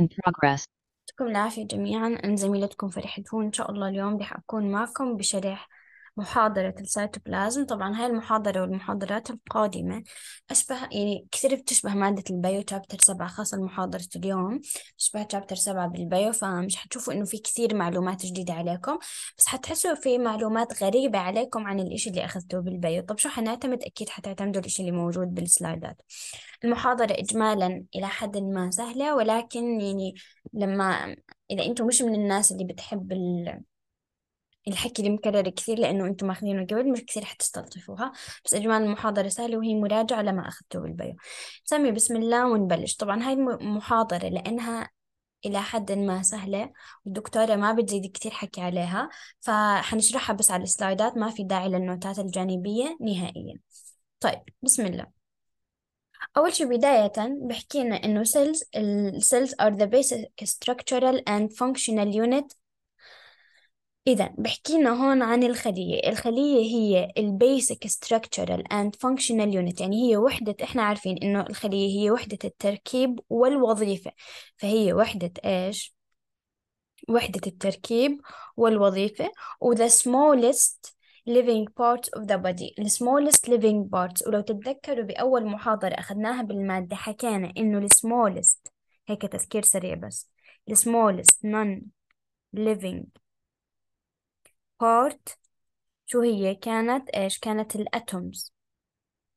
in progress يعطيكم العافية جميعا أنا زميلتكم فرحتون إن شاء الله اليوم رح أكون معكم بشرح محاضرة السيتوبلازم طبعا هاي المحاضرة والمحاضرات القادمة أشبه يعني كثير بتشبه مادة البيو تشابتر سبعة خاصة محاضرة اليوم تشبه تشابتر سبعة بالبيو فمش حتشوفوا إنه في كثير معلومات جديدة عليكم بس حتحسوا في معلومات غريبة عليكم عن الإشي اللي أخذتوه بالبيو طب شو حنعتمد أكيد حتعتمدوا الإشي اللي موجود بالسلايدات المحاضرة إجمالا إلى حد ما سهلة ولكن يعني لما إذا أنتم مش من الناس اللي بتحب ال... الحكي اللي مكرر كثير لأنه أنتم ماخذينه قبل مش كثير حتستلطفوها بس أجمال المحاضرة سهلة وهي مراجعة لما أخذته بالبيو سامي بسم الله ونبلش طبعا هاي المحاضرة لأنها إلى حد ما سهلة والدكتورة ما بتزيد كثير حكي عليها فحنشرحها بس على السلايدات ما في داعي للنوتات الجانبية نهائيا طيب بسم الله أول شيء بداية بحكي لنا إنه cells الcells are the basic structural and functional unit إذا بحكينا هون عن الخلية الخلية هي البيسك structural and functional unit يعني هي وحدة إحنا عارفين إنه الخلية هي وحدة التركيب والوظيفة فهي وحدة إيش؟ وحدة التركيب والوظيفة و the smallest living part of the body the smallest living part ولو تتذكروا بأول محاضرة أخذناها بالمادة حكينا إنه the smallest هيك تذكير سريع بس the smallest non living بارت شو هي كانت إيش كانت الأتومز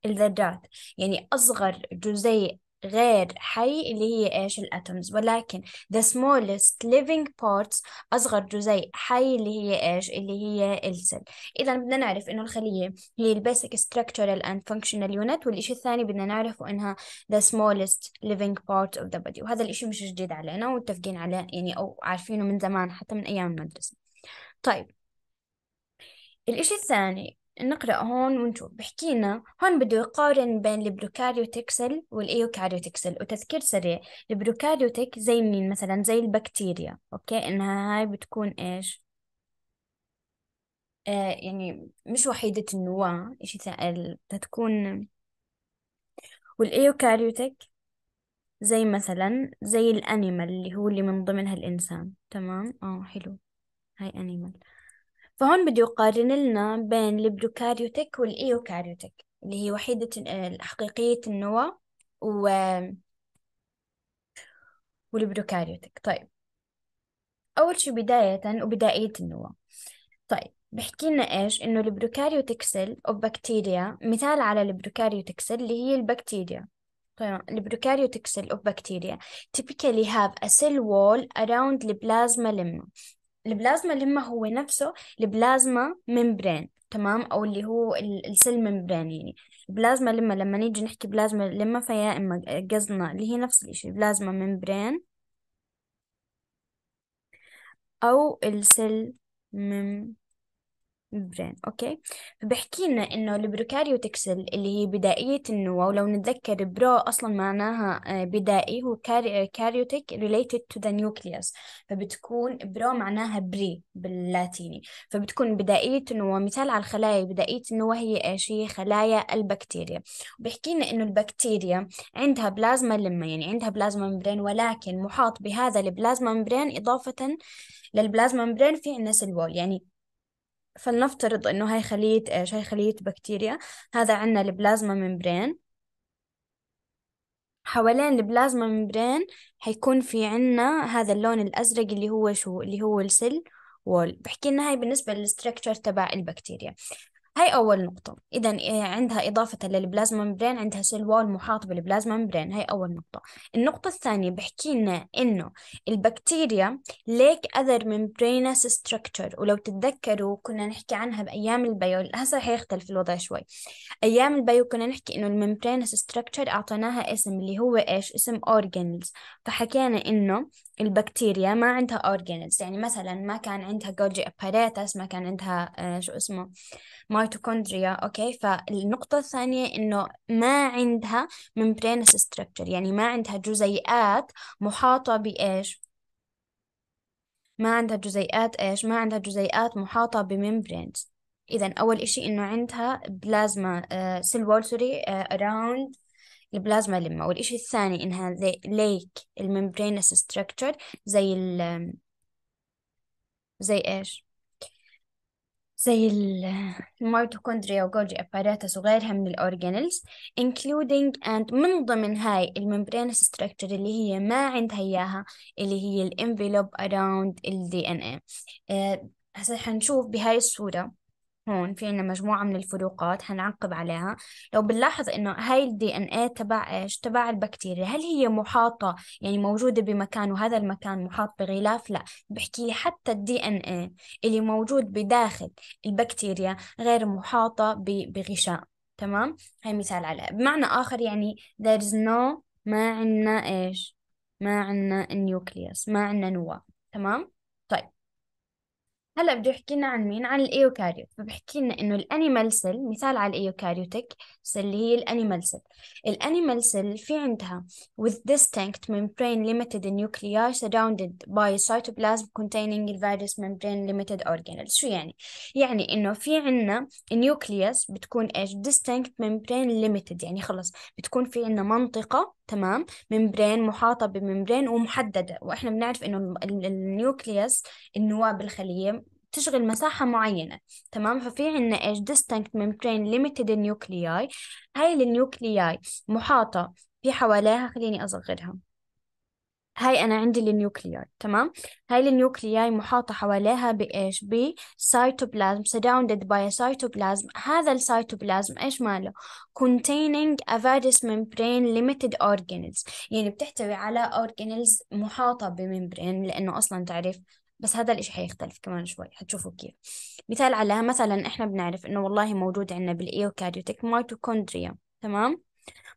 الذرات يعني أصغر جزيء غير حي اللي هي إيش الأتومز ولكن the smallest living parts أصغر جزيء حي اللي هي إيش اللي هي السل إذا بدنا نعرف إنه الخلية هي البيسك structural and functional unit والإشي الثاني بدنا نعرفه إنها the smallest living part of the body وهذا الإشي مش جديد علينا ومتفقين عليه يعني أو عارفينه من زمان حتى من أيام المدرسة طيب الإشي الثاني نقرأ هون ونشوف بحكينا هون بده يقارن بين البروكاريوتيك سيل والإيوكاريوتيك سيل وتذكير سريع البروكاريوتيك زي مين مثلا زي البكتيريا أوكي إنها هاي بتكون إيش آه، يعني مش وحيدة النواة إشي تكون والإيوكاريوتيك زي مثلا زي الأنيمال اللي هو اللي من ضمنها الإنسان تمام آه حلو هاي أنيمال فهون بده يقارن لنا بين البروكاريوتيك والإيوكاريوتيك اللي هي وحيدة حقيقية النواة و والبروكاريوتيك طيب أول شي بداية وبدائية النواة طيب بحكي لنا إيش إنه البروكاريوتيك سيل أو بكتيريا مثال على البروكاريوتيك سيل اللي هي البكتيريا طيب البروكاريوتيك سيل أو بكتيريا typically have a cell wall around the plasma lemma البلازما لما هو نفسه البلازما ممبرين تمام او اللي هو السيل ممبرين يعني البلازما لما لما نيجي نحكي بلازما لما فيا اما قصدنا اللي هي نفس الشيء بلازما ممبرين او السيل ممبرين برين اوكي فبحكي لنا انه البروكاريوتكسل اللي هي بدائيه النواه ولو نتذكر برو اصلا معناها آه، بدائي هو آه، كاريوتيك ريليتد تو ذا نيوكليوس فبتكون برو معناها بري باللاتيني فبتكون بدائيه النواه مثال على الخلايا بدائيه النواه هي ايش هي خلايا البكتيريا وبحكي لنا انه البكتيريا عندها بلازما لما يعني عندها بلازما مبرين ولكن محاط بهذا البلازما مبرين اضافه للبلازما مبرين في عندنا سلول يعني فلنفترض انه هاي خلية ايش هاي خلية بكتيريا هذا عندنا البلازما ممبرين حوالين البلازما ممبرين حيكون في عنا هذا اللون الأزرق اللي هو شو اللي هو السيل وول بحكي لنا هاي بالنسبة للستركتشر تبع البكتيريا هاي أول نقطة إذا آه، عندها إضافة للبلازما ممبرين عندها سلوال محاط بالبلازما ممبرين هاي أول نقطة النقطة الثانية بحكي لنا إنه البكتيريا ليك أذر ممبرينس ستراكتشر ولو تتذكروا كنا نحكي عنها بأيام البيو هسا حيختلف الوضع شوي أيام البيو كنا نحكي إنه الممبرينس ستراكتشر أعطيناها اسم اللي هو إيش اسم أورجنز فحكينا إنه البكتيريا ما عندها أورجانيز يعني مثلا ما كان عندها جولجي اباريتس ما كان عندها آه، شو اسمه ميتوكوندريا اوكي فالنقطة الثانية انه ما عندها ممبرينس ستركتشر يعني ما عندها جزيئات محاطة بايش ما عندها جزيئات ايش ما عندها جزيئات محاطة بممبرينز اذا اول اشي انه عندها بلازما سيل وول سوري اراوند البلازما لما والإشي الثاني إنها زي ليك الممبرينس ستراكتشر زي ال زي إيش زي الميتوكوندريا وجولجي أباراتس وغيرها من الأورجانيلز including and من ضمن هاي الممبرينس ستراكتشر اللي هي ما عندها إياها اللي هي الانفلوب around إن DNA آه، هسه حنشوف بهاي الصورة هون في عنا مجموعة من الفروقات حنعقب عليها لو بنلاحظ إنه هاي الدي إن إيه تبع إيش تبع البكتيريا هل هي محاطة يعني موجودة بمكان وهذا المكان محاط بغلاف لا بحكي لي حتى الدي إن إيه اللي موجود بداخل البكتيريا غير محاطة بغشاء تمام هاي مثال على بمعنى آخر يعني there is no ما عنا إيش ما عنا النيوكليوس ما عنا نواة تمام هلا بده يحكي لنا عن مين عن الايوكاريوت فبحكي لنا انه الانيمال سيل مثال على سيل اللي هي الانيمال سيل الانيمال سيل في عندها with distinct membrane limited nuclei surrounded by cytoplasm containing various membrane limited organelles شو يعني يعني انه في عندنا نيوكليوس بتكون ايش distinct membrane limited يعني خلص بتكون في عندنا منطقة تمام ممبرين محاطة بممبرين ومحددة وإحنا بنعرف إنه النيوكليوس النواة بالخلية تشغل مساحة معينة تمام ففي عنا إيش distinct membrane limited nuclei هاي النيوكلياي محاطة في حواليها خليني أصغرها هاي أنا عندي النيوكلياي تمام هاي النيوكلياي محاطة حواليها بإيش بسيتوبلازم surrounded by cytoplasm هذا السيتوبلازم إيش ماله containing a various membrane limited organelles يعني بتحتوي على organelles محاطة بممبرين لأنه أصلا تعرف بس هذا الإشي حيختلف كمان شوي حتشوفوا كيف مثال على مثلا إحنا بنعرف إنه والله موجود عندنا بالإيوكاريوتيك ميتوكوندريا تمام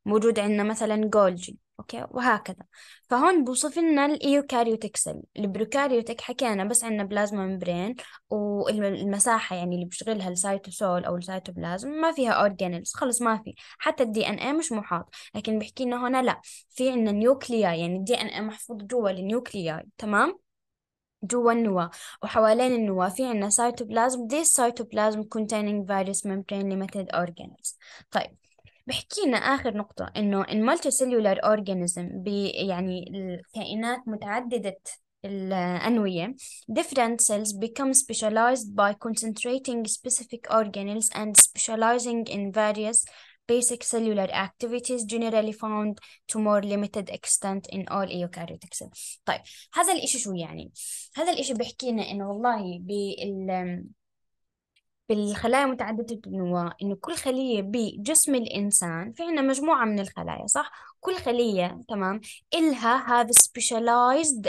موجود عندنا مثلا جولجي اوكي وهكذا فهون بوصف لنا الايوكاريوتيك سيل البروكاريوتيك حكينا بس عندنا بلازما ممبرين والمساحه يعني اللي بيشغلها السايتوسول او السيتوبلازم ما فيها اورجانيلز خلص ما في حتى الدي ان اي مش محاط لكن بيحكي لنا هنا لا في عندنا نيوكليا يعني الدي ان اي محفوظ جوا النيوكليا تمام جوا النواة وحوالين النواة في عنا سيتوبلازم دي السيتوبلازم containing various membrane limited organs طيب بحكينا آخر نقطة إنه in multicellular organism يعني الكائنات متعددة الأنوية different cells become specialized by concentrating specific organelles and specializing in various basic cellular activities generally found to more limited extent in all eukaryotic cells طيب هذا الإشي شو يعني هذا الإشي بحكي لنا إنه والله بال بالخلايا متعددة النواة إنه كل خلية بجسم الإنسان في عنا مجموعة من الخلايا صح؟ كل خلية تمام إلها هذا specialized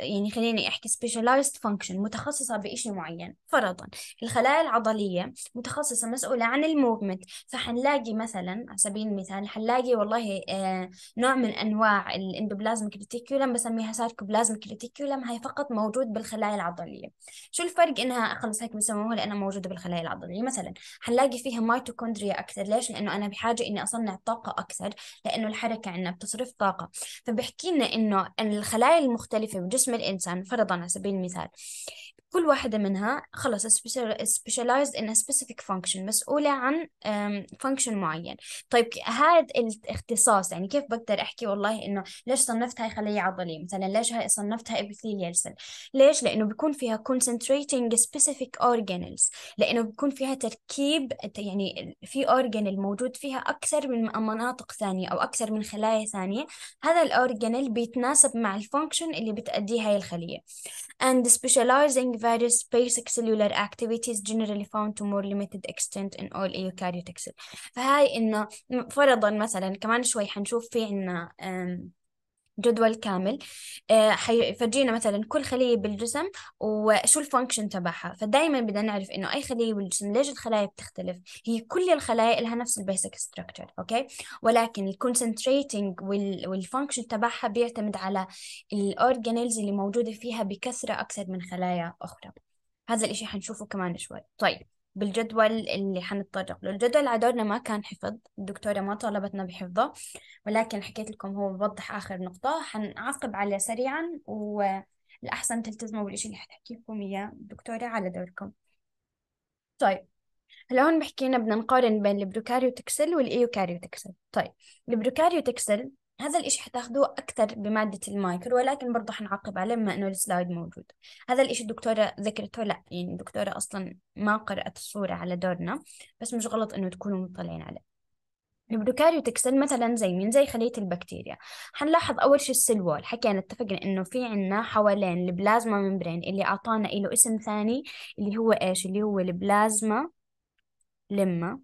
يعني خليني أحكي specialized function متخصصة بإشي معين فرضا الخلايا العضلية متخصصة مسؤولة عن الموفمنت فحنلاقي مثلا على سبيل المثال حنلاقي والله آه، نوع من أنواع الاندوبلازمك ريتيكولم بسميها ساركوبلازمك ريتيكولم هي فقط موجود بالخلايا العضلية شو الفرق إنها خلص هيك بسموها لأنها موجودة بالخلايا العضلية مثلا حنلاقي فيها ميتوكوندريا أكثر ليش لأنه أنا بحاجة إني أصنع طاقة أكثر لأنه الحركة عندنا بتصرف طاقة فبحكي لنا إنه الخلايا المختلفة في جسم الإنسان فرضا على سبيل المثال كل واحدة منها خلص in ان specific فانكشن مسؤولة عن فانكشن معين طيب هذا الاختصاص يعني كيف بقدر احكي والله انه ليش صنفت هاي خلية عضلية مثلا ليش هاي صنفتها epithelial سيل ليش لانه بيكون فيها concentrating specific organelles لانه بيكون فيها تركيب يعني في organ موجود فيها اكثر من مناطق ثانية او اكثر من خلايا ثانية هذا الأورجنال بيتناسب مع الفانكشن اللي بتأديه هاي الخلية and specializing various basic-cellular activities generally found to more limited extent in all eukaryotic cells فهاي إنه فرضا مثلا كمان شوي حنشوف في إنه جدول كامل آه، حيفرجينا مثلا كل خلية بالجسم وشو الفانكشن تبعها فدايما بدنا نعرف انه اي خلية بالجسم ليش الخلايا بتختلف هي كل الخلايا لها نفس البيسك ستراكتشر اوكي ولكن الكونسنتريتنج والفانكشن تبعها بيعتمد على الاورجانيلز اللي موجودة فيها بكثرة اكثر من خلايا اخرى هذا الاشي حنشوفه كمان شوي طيب بالجدول اللي حنتطرق له الجدول دورنا ما كان حفظ الدكتورة ما طالبتنا بحفظه ولكن حكيت لكم هو بوضح آخر نقطة حنعقب عليه سريعا والأحسن تلتزموا بالشيء اللي حتحكي لكم إياه الدكتورة على دوركم طيب هلا هون بحكينا بدنا نقارن بين البروكاريوتكسل والايوكاريوتكسل طيب البروكاريوتكسل هذا الإشي حتاخذوه أكثر بمادة المايكرو ولكن برضه حنعقب عليه بما إنه السلايد موجود هذا الإشي الدكتورة ذكرته لا يعني الدكتورة أصلا ما قرأت الصورة على دورنا بس مش غلط إنه تكونوا مطلعين عليه البروكاريوتك سيل مثلا زي مين زي خلية البكتيريا حنلاحظ أول شي السيل وول حكينا اتفقنا إنه في عنا حوالين البلازما ممبرين اللي أعطانا إله اسم ثاني اللي هو إيش اللي هو البلازما لما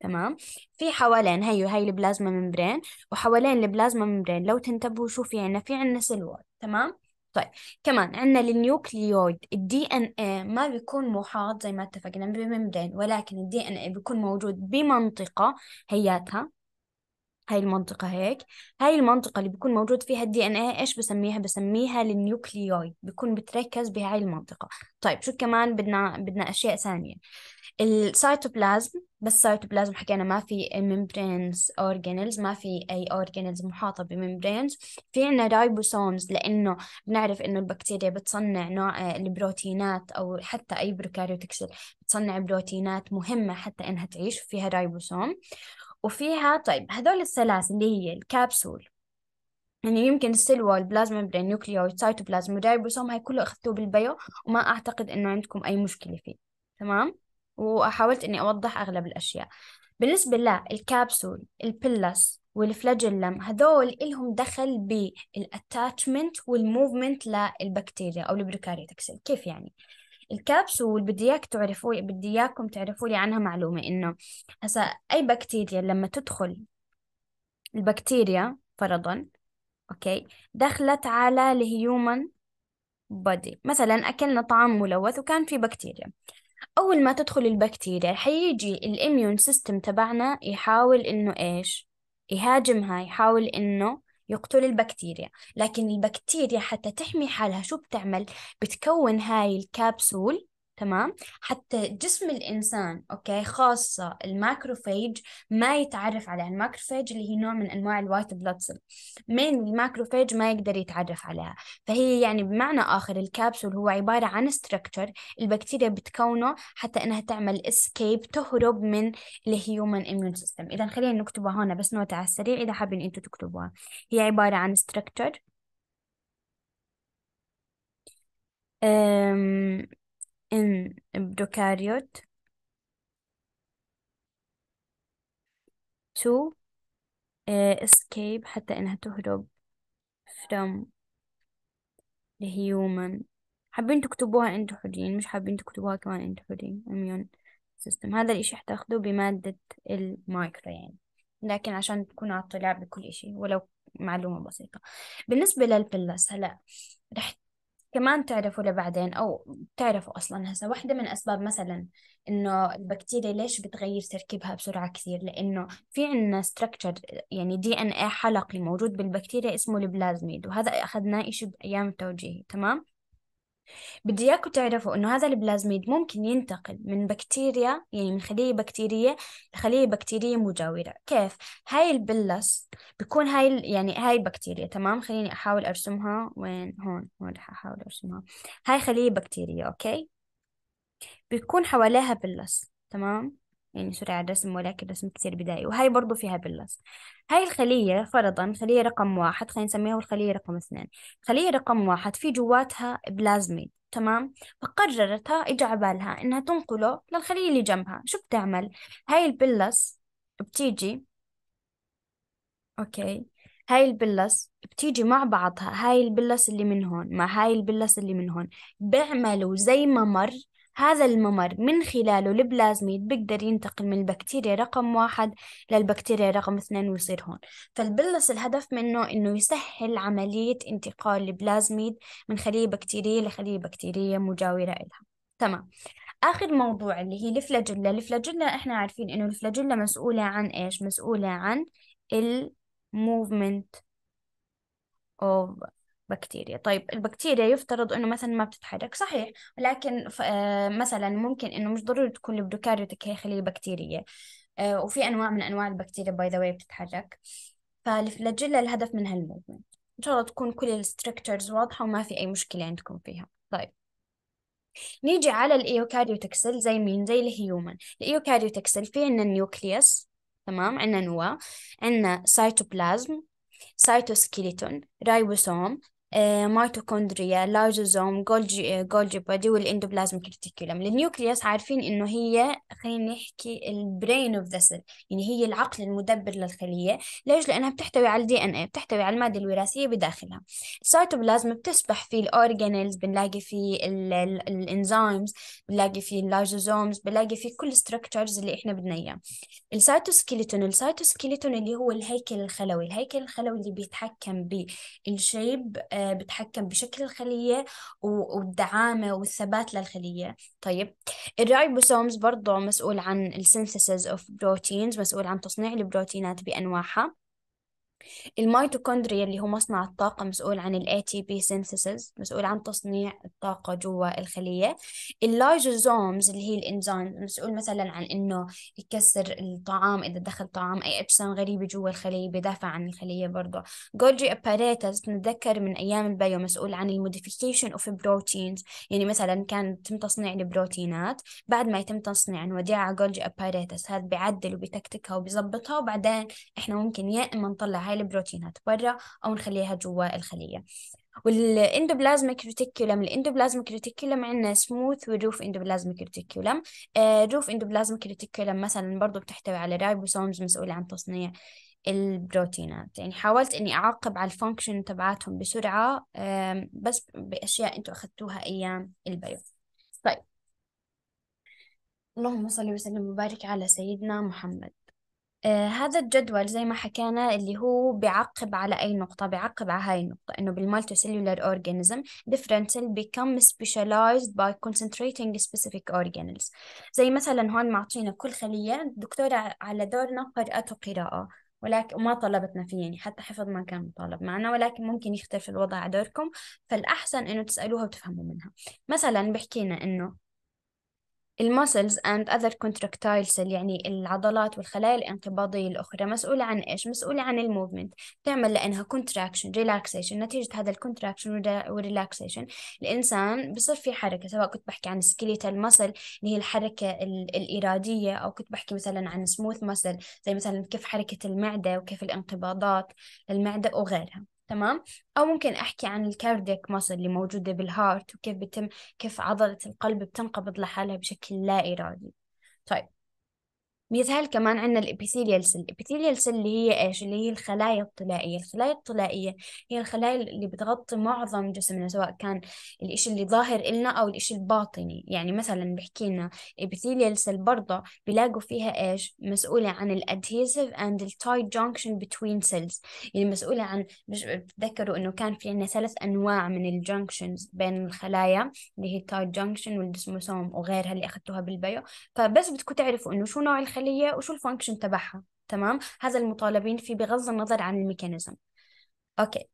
تمام في حوالين هي وهي البلازما ممبرين وحوالين البلازما ممبرين لو تنتبهوا شو في عنا في عنا سلول تمام طيب كمان عندنا النيوكليويد الدي ان اي ما بيكون محاط زي ما اتفقنا بممبرين ولكن الدي ان اي بيكون موجود بمنطقة هياتها هاي المنطقة هيك هاي المنطقة اللي بيكون موجود فيها الدي ان ايه ايش بسميها بسميها النيوكليوي بيكون بتركز بهاي المنطقة طيب شو كمان بدنا بدنا اشياء ثانية السيتوبلازم بس سيتوبلازم حكينا ما في ميمبرينز اورجانيلز ما في اي اورجانيلز محاطه بميمبرينز في عندنا رايبوسومز لانه بنعرف انه البكتيريا بتصنع نوع آه، البروتينات او حتى اي بروكاريوتكس بتصنع بروتينات مهمه حتى انها تعيش فيها رايبوسوم وفيها طيب هذول الثلاث اللي هي الكابسول يعني يمكن السلوى البلازما ميمبرين نيوكليا والسيتوبلازم والريبوسوم هاي كله أخذته بالبيو وما أعتقد إنه عندكم أي مشكلة فيه تمام وحاولت إني أوضح أغلب الأشياء بالنسبة للكبسول البلس والفلاجيلم هذول إلهم دخل بالاتاتشمنت والموفمنت للبكتيريا أو البروكاريتكسل كيف يعني؟ الكابس وبدي اياك تعرفوا بدي اياكم تعرفوا لي عنها معلومه انه هسا اي بكتيريا لما تدخل البكتيريا فرضا اوكي دخلت على الهيومن بودي مثلا اكلنا طعام ملوث وكان في بكتيريا اول ما تدخل البكتيريا حيجي الاميون سيستم تبعنا يحاول انه ايش يهاجمها يحاول انه يقتل البكتيريا لكن البكتيريا حتى تحمي حالها شو بتعمل بتكون هاي الكبسول تمام حتى جسم الإنسان أوكي خاصة الماكروفيج ما يتعرف عليها الماكروفيج اللي هي نوع من أنواع الوايت بلاد سيل مين الماكروفيج ما يقدر يتعرف عليها فهي يعني بمعنى آخر الكابسول هو عبارة عن ستركتشر البكتيريا بتكونه حتى إنها تعمل اسكيب تهرب من الهيومن إميون سيستم إذا خلينا نكتبها هنا بس نوتة على السريع إذا حابين انتم تكتبوها هي عبارة عن ستركتشر إن بروكاريوت to اسكيب آه، escape حتى إنها تهرب from the human حابين تكتبوها انتو حرين مش حابين تكتبوها كمان انتو حرين اميون سيستم هذا الاشي حتاخدوه بمادة المايكرو يعني لكن عشان تكونوا على اطلاع بكل اشي ولو معلومة بسيطة بالنسبة للبلس هلا رح كمان تعرفوا لبعدين أو تعرفوا أصلا هسا واحدة من أسباب مثلا إنه البكتيريا ليش بتغير تركيبها بسرعة كثير لأنه في عنا structure يعني دي إن إيه حلقي موجود بالبكتيريا اسمه البلازميد وهذا أخذناه إشي بأيام التوجيهي تمام بدي إياكم تعرفوا إنه هذا البلازميد ممكن ينتقل من بكتيريا يعني من خلية بكتيرية لخلية بكتيرية مجاورة كيف؟ هاي البلس بكون هاي يعني هاي بكتيريا تمام خليني أحاول أرسمها وين هون هون رح أحاول أرسمها هاي خلية بكتيرية أوكي؟ بيكون حواليها بلس تمام؟ يعني على الرسم ولكن رسم كثير بدائي وهي برضو فيها باللص هاي الخلية فرضا خلية رقم واحد خلينا نسميها الخلية رقم اثنين خلية رقم واحد في جواتها بلازميد تمام فقررت اجى عبالها انها تنقله للخلية اللي جنبها شو بتعمل هاي البلس بتيجي اوكي هاي البلس بتيجي مع بعضها هاي البلس اللي من هون مع هاي البلس اللي من هون بيعملوا زي ممر هذا الممر من خلاله البلازميد بيقدر ينتقل من البكتيريا رقم واحد للبكتيريا رقم اثنين ويصير هون فالبلس الهدف منه إنه يسهل عملية انتقال البلازميد من خلية بكتيرية لخلية بكتيرية مجاورة لها تمام آخر موضوع اللي هي الفلاجيلا الفلاجيلا إحنا عارفين إنه الفلاجيلا مسؤولة عن إيش مسؤولة عن ال movement of بكتيريا طيب البكتيريا يفترض انه مثلا ما بتتحرك صحيح ولكن آه، مثلا ممكن انه مش ضروري تكون البروكاريوتك هي خليه بكتيريه آه، وفي انواع من انواع البكتيريا باي ذا واي بتتحرك فالفلاجيلا الهدف منها الموفمنت ان شاء الله تكون كل الستركتشرز واضحه وما في اي مشكله عندكم يعني فيها طيب نيجي على الايوكاريوتك سيل زي مين زي الهيومن الايوكاريوتك سيل في عندنا نيوكليوس تمام عندنا نواة عندنا سايتوبلازم سايتوسكيليتون رايبوسوم آه، ميتوكوندريا لايزوزوم جولجي آه، جولجي بادي والاندوبلازم كريتيكولم النيوكليوس عارفين انه هي خلينا نحكي البرين اوف ذا سيل يعني هي العقل المدبر للخليه ليش لانها بتحتوي على الدي ان اي بتحتوي على الماده الوراثيه بداخلها السيتوبلازم بتسبح في الاورجانيلز بنلاقي في الانزيمز بنلاقي في اللايزوزومز بنلاقي في كل الستركتشرز اللي احنا بدنا اياه السيتوسكيلتون السيتوسكيلتون اللي هو الهيكل الخلوي الهيكل الخلوي اللي بيتحكم بالشيب آه، بتحكم بشكل الخلية والدعامة والثبات للخلية طيب الرايبوسومز برضو مسؤول عن السينثيسيس اوف بروتينز مسؤول عن تصنيع البروتينات بأنواعها الميتوكوندريا اللي هو مصنع الطاقة مسؤول عن تي ATP synthesis مسؤول عن تصنيع الطاقة جوا الخلية اللايزوزومز اللي هي الإنزيم مسؤول مثلا عن إنه يكسر الطعام إذا دخل طعام أي أجسام غريبة جوا الخلية بدافع عن الخلية برضه جولجي أباريتس نتذكر من أيام البيو مسؤول عن الموديفيكيشن أوف بروتينز يعني مثلا كان تم تصنيع البروتينات بعد ما يتم تصنيع نوديها جولجي أباريتس هذا بيعدل وبيتكتكها وبيظبطها وبعدين إحنا ممكن يا إما نطلع هاي البروتينات برا أو نخليها جوا الخلية والاندوبلازميك ريتيكولم الاندوبلازميك ريتيكولم عندنا سموث والروف اندوبلازميك ريتيكولم الروف آه، اندوبلازميك ريتيكولم مثلا برضو بتحتوي على رايبوسومز مسؤولة عن تصنيع البروتينات يعني حاولت اني اعقب على الفانكشن تبعاتهم بسرعه بس باشياء انتم اخذتوها ايام البيو طيب اللهم صل وسلم وبارك على سيدنا محمد آه، هذا الجدول زي ما حكينا اللي هو بيعقب على أي نقطة بيعقب على هاي النقطة إنه سيلولار أورجانيزم differential become specialized by concentrating specific organelles زي مثلا هون معطينا كل خلية الدكتورة على دورنا قرأته قراءة ولكن وما طلبتنا فيه يعني حتى حفظ ما كان مطالب معنا ولكن ممكن يختلف الوضع على دوركم فالأحسن إنه تسألوها وتفهموا منها مثلا بحكينا إنه المسلز اند اذر كونتراكتايلز يعني العضلات والخلايا الانقباضية الأخرى مسؤولة عن إيش؟ مسؤولة عن الموفمنت تعمل لأنها كونتراكشن ريلاكسيشن نتيجة هذا الكونتراكشن والريلاكسيشن الإنسان بصير في حركة سواء كنت بحكي عن سكيليتال مسل اللي هي الحركة الإرادية أو كنت بحكي مثلا عن سموث مسل زي مثلا كيف حركة المعدة وكيف الانقباضات للمعدة وغيرها تمام أو ممكن أحكي عن الكاردياك ماسل اللي موجودة بالهارت وكيف بتم كيف عضلة القلب بتنقبض لحالها بشكل لا إرادي طيب مثال كمان عندنا الابيثيليال سيل الابيثيليال سيل اللي هي ايش اللي هي الخلايا الطلائيه الخلايا الطلائيه هي الخلايا اللي بتغطي معظم جسمنا سواء كان الإشي اللي ظاهر إلنا او الإشي الباطني يعني مثلا بحكي لنا الابيثيليال سيل برضه بيلاقوا فيها ايش مسؤوله عن الادهيسيف اند التاي جانكشن بتوين سيلز يعني مسؤوله عن مش بتذكروا انه كان في عندنا ثلاث انواع من الجانكشنز بين الخلايا اللي هي التاي جانكشن والدسموسوم وغيرها اللي اخذتوها بالبيو فبس بدكم تعرفوا انه شو نوع الخلايا الخليه وشو الفانكشن تبعها تمام هذا المطالبين فيه بغض النظر عن الميكانيزم اوكي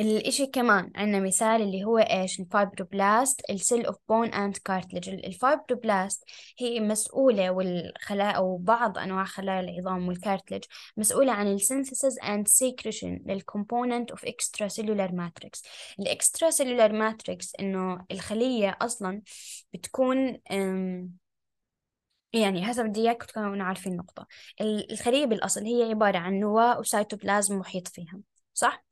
الإشي كمان عندنا مثال اللي هو إيش الفايبروبلاست السيل أوف بون أند كارتلج الفايبروبلاست هي مسؤولة والخلايا أو بعض أنواع خلايا العظام والكارتلج مسؤولة عن السينثيسز أند سيكريشن للكومبوننت أوف إكسترا سيلولار ماتريكس الإكسترا سيلولار ماتريكس إنه الخلية أصلا بتكون يعني حسب بدي اياكم تكونوا عارفين النقطة الخلية بالأصل هي عبارة عن نواة وسيتوبلازم محيط فيها صح؟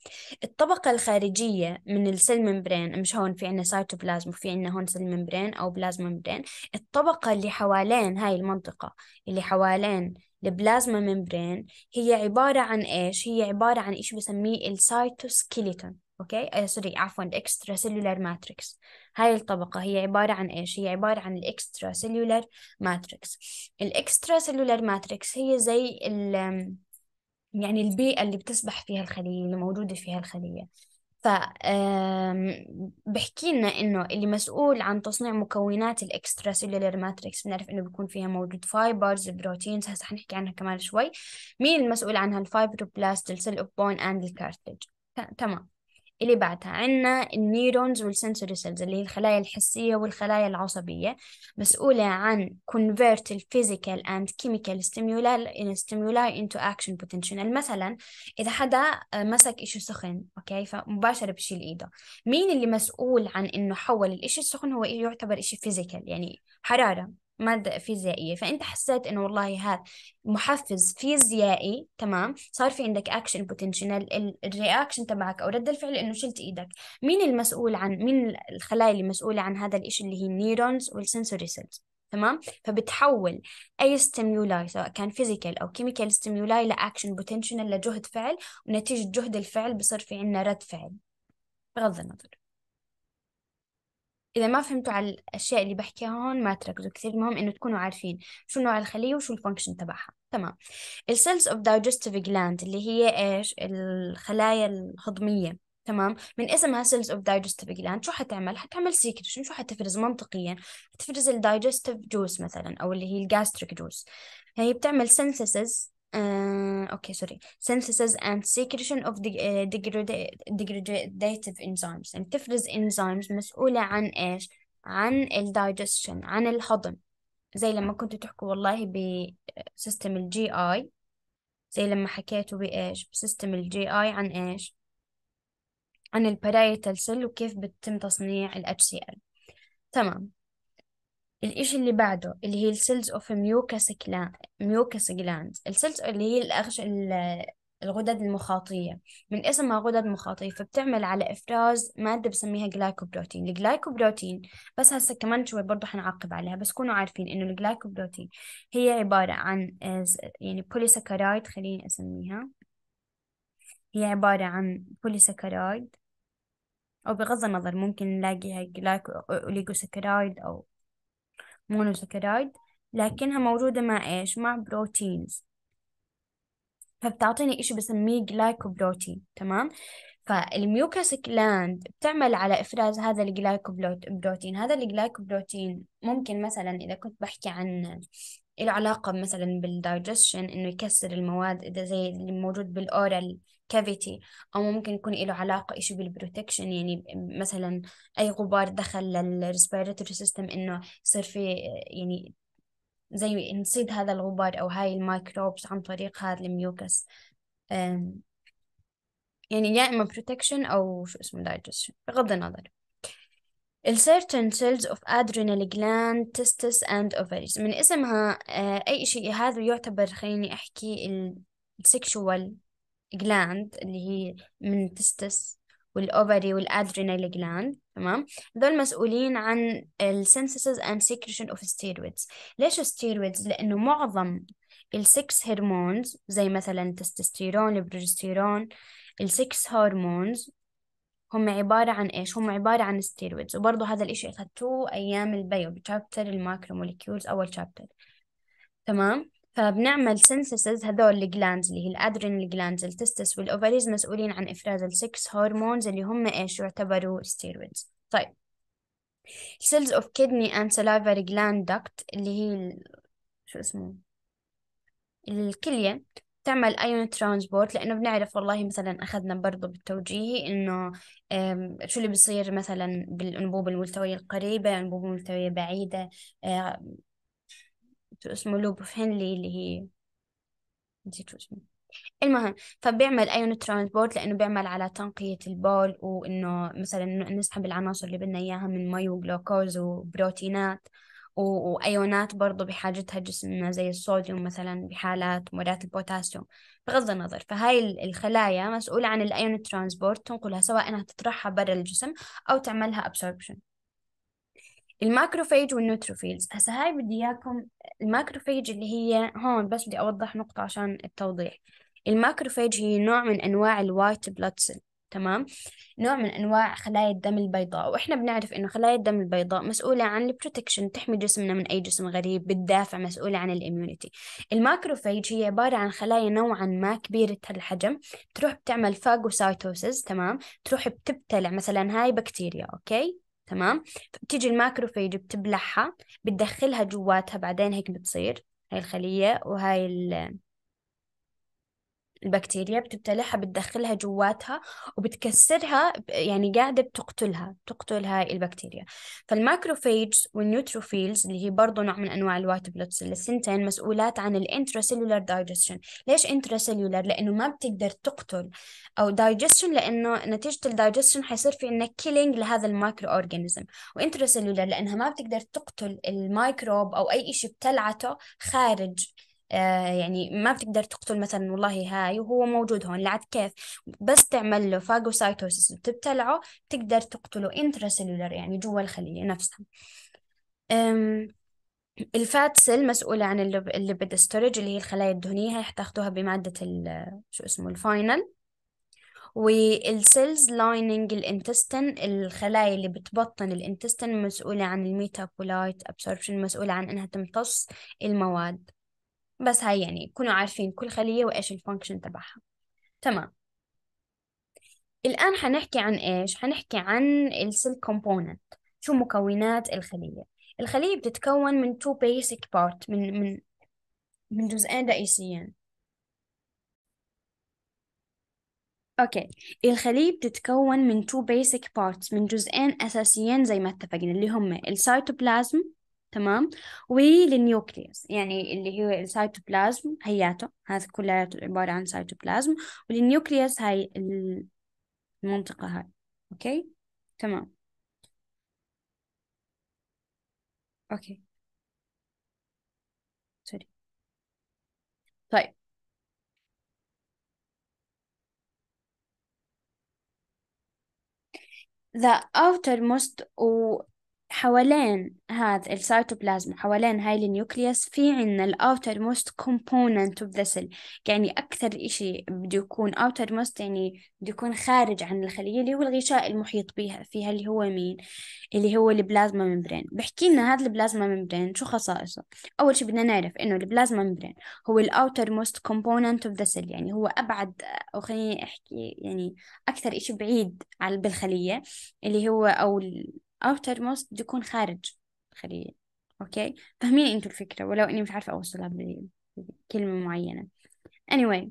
الطبقة الخارجية من السيل ممبرين مش هون في عنا سيتوبلازم وفي عنا هون سيل ممبرين أو بلازما ممبرين الطبقة اللي حوالين هاي المنطقة اللي حوالين البلازما ممبرين هي عبارة عن إيش؟ هي عبارة عن إيش بسميه السيتوسكيليتون اوكي سوري آه، عفوا الاكسترا سيلولار ماتريكس هاي الطبقه هي عباره عن ايش هي عباره عن الاكسترا سيلولار ماتريكس الاكسترا سيلولار ماتريكس هي زي ال يعني البيئه اللي بتسبح فيها الخليه اللي موجوده فيها الخليه ف بحكي لنا انه اللي مسؤول عن تصنيع مكونات الاكسترا سيلولار ماتريكس بنعرف انه بيكون فيها موجود فايبرز بروتينز هسه حنحكي عنها كمان شوي مين المسؤول عنها الفايبروبلاست السيل اوف بون اند الكارتج تمام اللي بعدها عندنا النيرونز والسنسوري سيلز اللي هي الخلايا الحسية والخلايا العصبية مسؤولة عن convert الفيزيكال and chemical stimuli stimuli into action potential مثلا إذا حدا مسك إشي سخن أوكي فمباشرة بشيل إيده مين اللي مسؤول عن إنه حول الإشي السخن هو إيه؟ يعتبر إشي فيزيكال يعني حرارة مادة فيزيائية فأنت حسيت إنه والله هذا محفز فيزيائي تمام صار في عندك أكشن بوتنشنال الرياكشن تبعك أو رد الفعل إنه شلت إيدك مين المسؤول عن مين الخلايا اللي مسؤولة عن هذا الإشي اللي هي النيرونز والسنسوري سيلز تمام فبتحول اي ستيميولاي سواء كان فيزيكال او كيميكال ستيميولاي لاكشن بوتنشنال لجهد فعل ونتيجه جهد الفعل بصير في عندنا رد فعل بغض النظر إذا ما فهمتوا على الأشياء اللي بحكيها هون ما تركزوا كثير المهم إنه تكونوا عارفين شو نوع الخلية وشو الفانكشن تبعها تمام السيلز اوف digestive gland اللي هي إيش الخلايا الهضمية تمام من اسمها سيلز اوف digestive gland شو حتعمل حتعمل سيكريشن شو حتفرز منطقيا حتفرز الدايجستيف جوس مثلا أو اللي هي الجاستريك جوس هي بتعمل سينثيسز Uh, okay, sorry. Synthesis and secretion of uh, degradative enzymes. يعني بتفرز enzymes مسؤولة عن إيش؟ عن ال digestion عن الهضم زي لما كنتوا تحكوا والله بسيستم آه، ال GI زي لما حكيتوا بإيش؟ بسيستم ال GI عن إيش؟ عن ال parietal cell وكيف بتم تصنيع ال HCl تمام الإشي اللي بعده اللي هي السيلز اوف ميوكاس ميوكاس جلاند السيلز اللي هي الأغش... الغدد المخاطية من اسمها غدد مخاطية فبتعمل على إفراز مادة بسميها جلايكوبروتين الجلايكوبروتين بس هسا كمان شوي برضه حنعقب عليها بس كونوا عارفين إنه الجلايكوبروتين هي عبارة عن آه، يعني بوليساكرايد خليني أسميها هي عبارة عن بوليساكرايد أو بغض النظر ممكن نلاقيها جلايكو أوليغوساكرايد أو مونوسكرايد لكنها موجودة مع إيش مع بروتينز فبتعطيني إشي بسميه جلايكوبروتين تمام فالميوكاس جلاند بتعمل على إفراز هذا الجلايكوبروتين هذا الجلايكوبروتين ممكن مثلا إذا كنت بحكي عن له علاقة مثلا بالدايجستشن إنه يكسر المواد إذا زي اللي موجود بالأورال كافيتي او ممكن يكون له علاقه إشي بالبروتكشن يعني مثلا اي غبار دخل للريسبيراتوري سيستم انه يصير في يعني زي نصيد هذا الغبار او هاي الميكروبس عن طريق هذا الميوكس يعني يا اما بروتكشن او شو اسمه دايجستشن بغض النظر ال certain cells of adrenal gland testes and ovaries من اسمها آه، اي شيء هذا يعتبر خليني احكي sexual جلاند اللي هي من تستس والأوفري والأدرينال جلاند تمام دول مسؤولين عن السنسسز and secretion of steroids ليش ستيرويدز لأنه معظم السكس هرمونز زي مثلا التستوستيرون البروجستيرون السكس هرمونز هم عبارة عن إيش؟ هم عبارة عن ستيرويدز وبرضه هذا الإشي أخذتوه أيام البيو بشابتر موليكيولز أول شابتر تمام؟ فبنعمل سينثيسز هذول الجلاندز اللي هي الادرينال جلاندز التستس والاوفاريز مسؤولين عن افراز السكس هرمونز اللي هم ايش يعتبروا ستيرويدز طيب cells of kidney and salivary gland duct اللي هي ال... شو اسمه الكلية تعمل ايون ترانسبورت لانه بنعرف والله مثلا اخذنا برضه بالتوجيهي انه شو اللي بيصير مثلا بالانبوبه الملتويه القريبه الانبوبه الملتويه بعيده اسمه لوب اوف هنلي اللي هي نسيت شو اسمه المهم فبيعمل ايون ترانسبورت لانه بيعمل على تنقية البول وانه مثلا نسحب العناصر اللي بدنا اياها من مي وجلوكوز وبروتينات وايونات برضه بحاجتها جسمنا زي الصوديوم مثلا بحالات مرات البوتاسيوم بغض النظر فهاي الخلايا مسؤولة عن الايون ترانسبورت تنقلها سواء انها تطرحها برا الجسم او تعملها ابسوربشن الماكروفيج والنيوتروفيلز هسا هاي بدي اياكم الماكروفيج اللي هي هون بس بدي اوضح نقطة عشان التوضيح الماكروفيج هي نوع من انواع الوايت بلاد سيل تمام نوع من انواع خلايا الدم البيضاء واحنا بنعرف انه خلايا الدم البيضاء مسؤوله عن البروتكشن تحمي جسمنا من اي جسم غريب بتدافع مسؤوله عن الاميونيتي الماكروفيج هي عباره عن خلايا نوعا ما كبيره الحجم تروح بتعمل فاجوسايتوسيس تمام تروح بتبتلع مثلا هاي بكتيريا اوكي تمام بتيجي الماكروفيج بتبلعها بتدخلها جواتها بعدين هيك بتصير هاي الخلية وهاي ال البكتيريا بتبتلعها بتدخلها جواتها وبتكسرها يعني قاعدة بتقتلها بتقتل هاي البكتيريا فالماكروفيج والنيوتروفيلز اللي هي برضه نوع من أنواع الوايت بلوتس سيلز السنتين مسؤولات عن الانتراسيلولار دايجستشن ليش انتراسيلولار لأنه ما بتقدر تقتل أو دايجستشن لأنه نتيجة الدايجستشن حيصير في عندنا كيلينج لهذا المايكرو أورجانيزم وانتراسيلولار لأنها ما بتقدر تقتل المايكروب أو أي شيء ابتلعته خارج آه، يعني ما بتقدر تقتل مثلا والله هاي وهو موجود هون لعد كيف بس تعمل له فاجوسايتوسيس وتبتلعه بتقدر تقتله انتراسيلولر يعني جوا الخلية نفسها الفات سيل مسؤولة عن الليبيد ستورج اللي هي الخلايا الدهنية هي حتاخدوها بمادة ال شو اسمه الفاينل والسيلز لايننج الانتستين الخلايا اللي بتبطن الانتستين مسؤولة عن الميتابولايت ابسوربشن مسؤولة عن انها تمتص المواد بس هاي يعني كونوا عارفين كل خلية وإيش الفانكشن تبعها تمام الآن حنحكي عن إيش؟ حنحكي عن السيل كومبوننت شو مكونات الخلية الخلية بتتكون من two basic part من من من جزئين رئيسيين اوكي الخلية بتتكون من two basic parts من جزئين أساسيين زي ما اتفقنا اللي هم السيتوبلازم تمام وللنيوكليوس يعني اللي هو السيتوبلازم هياته هذا كلها عبارة عن سيتوبلازم وللنيوكليوس هاي المنطقة هاي أوكي تمام أوكي سوري طيب The outermost or حوالين هذا السيتوبلازم حوالين هاي النيوكليوس في عنا الاوتر موست كومبوننت اوف ذا سيل يعني اكثر إشي بده يكون اوتر موست يعني بده يكون خارج عن الخليه اللي هو الغشاء المحيط بها فيها اللي هو مين اللي هو البلازما ممبرين بحكي لنا هذا البلازما ممبرين شو خصائصه اول شيء بدنا نعرف انه البلازما ممبرين هو الاوتر موست كومبوننت اوف ذا سيل يعني هو ابعد او خليني احكي يعني اكثر إشي بعيد على بالخليه اللي هو او أو بده يكون خارج الخلية أوكي فاهمين أنتوا الفكرة ولو إني مش عارفة أوصلها بكلمة معينة anyway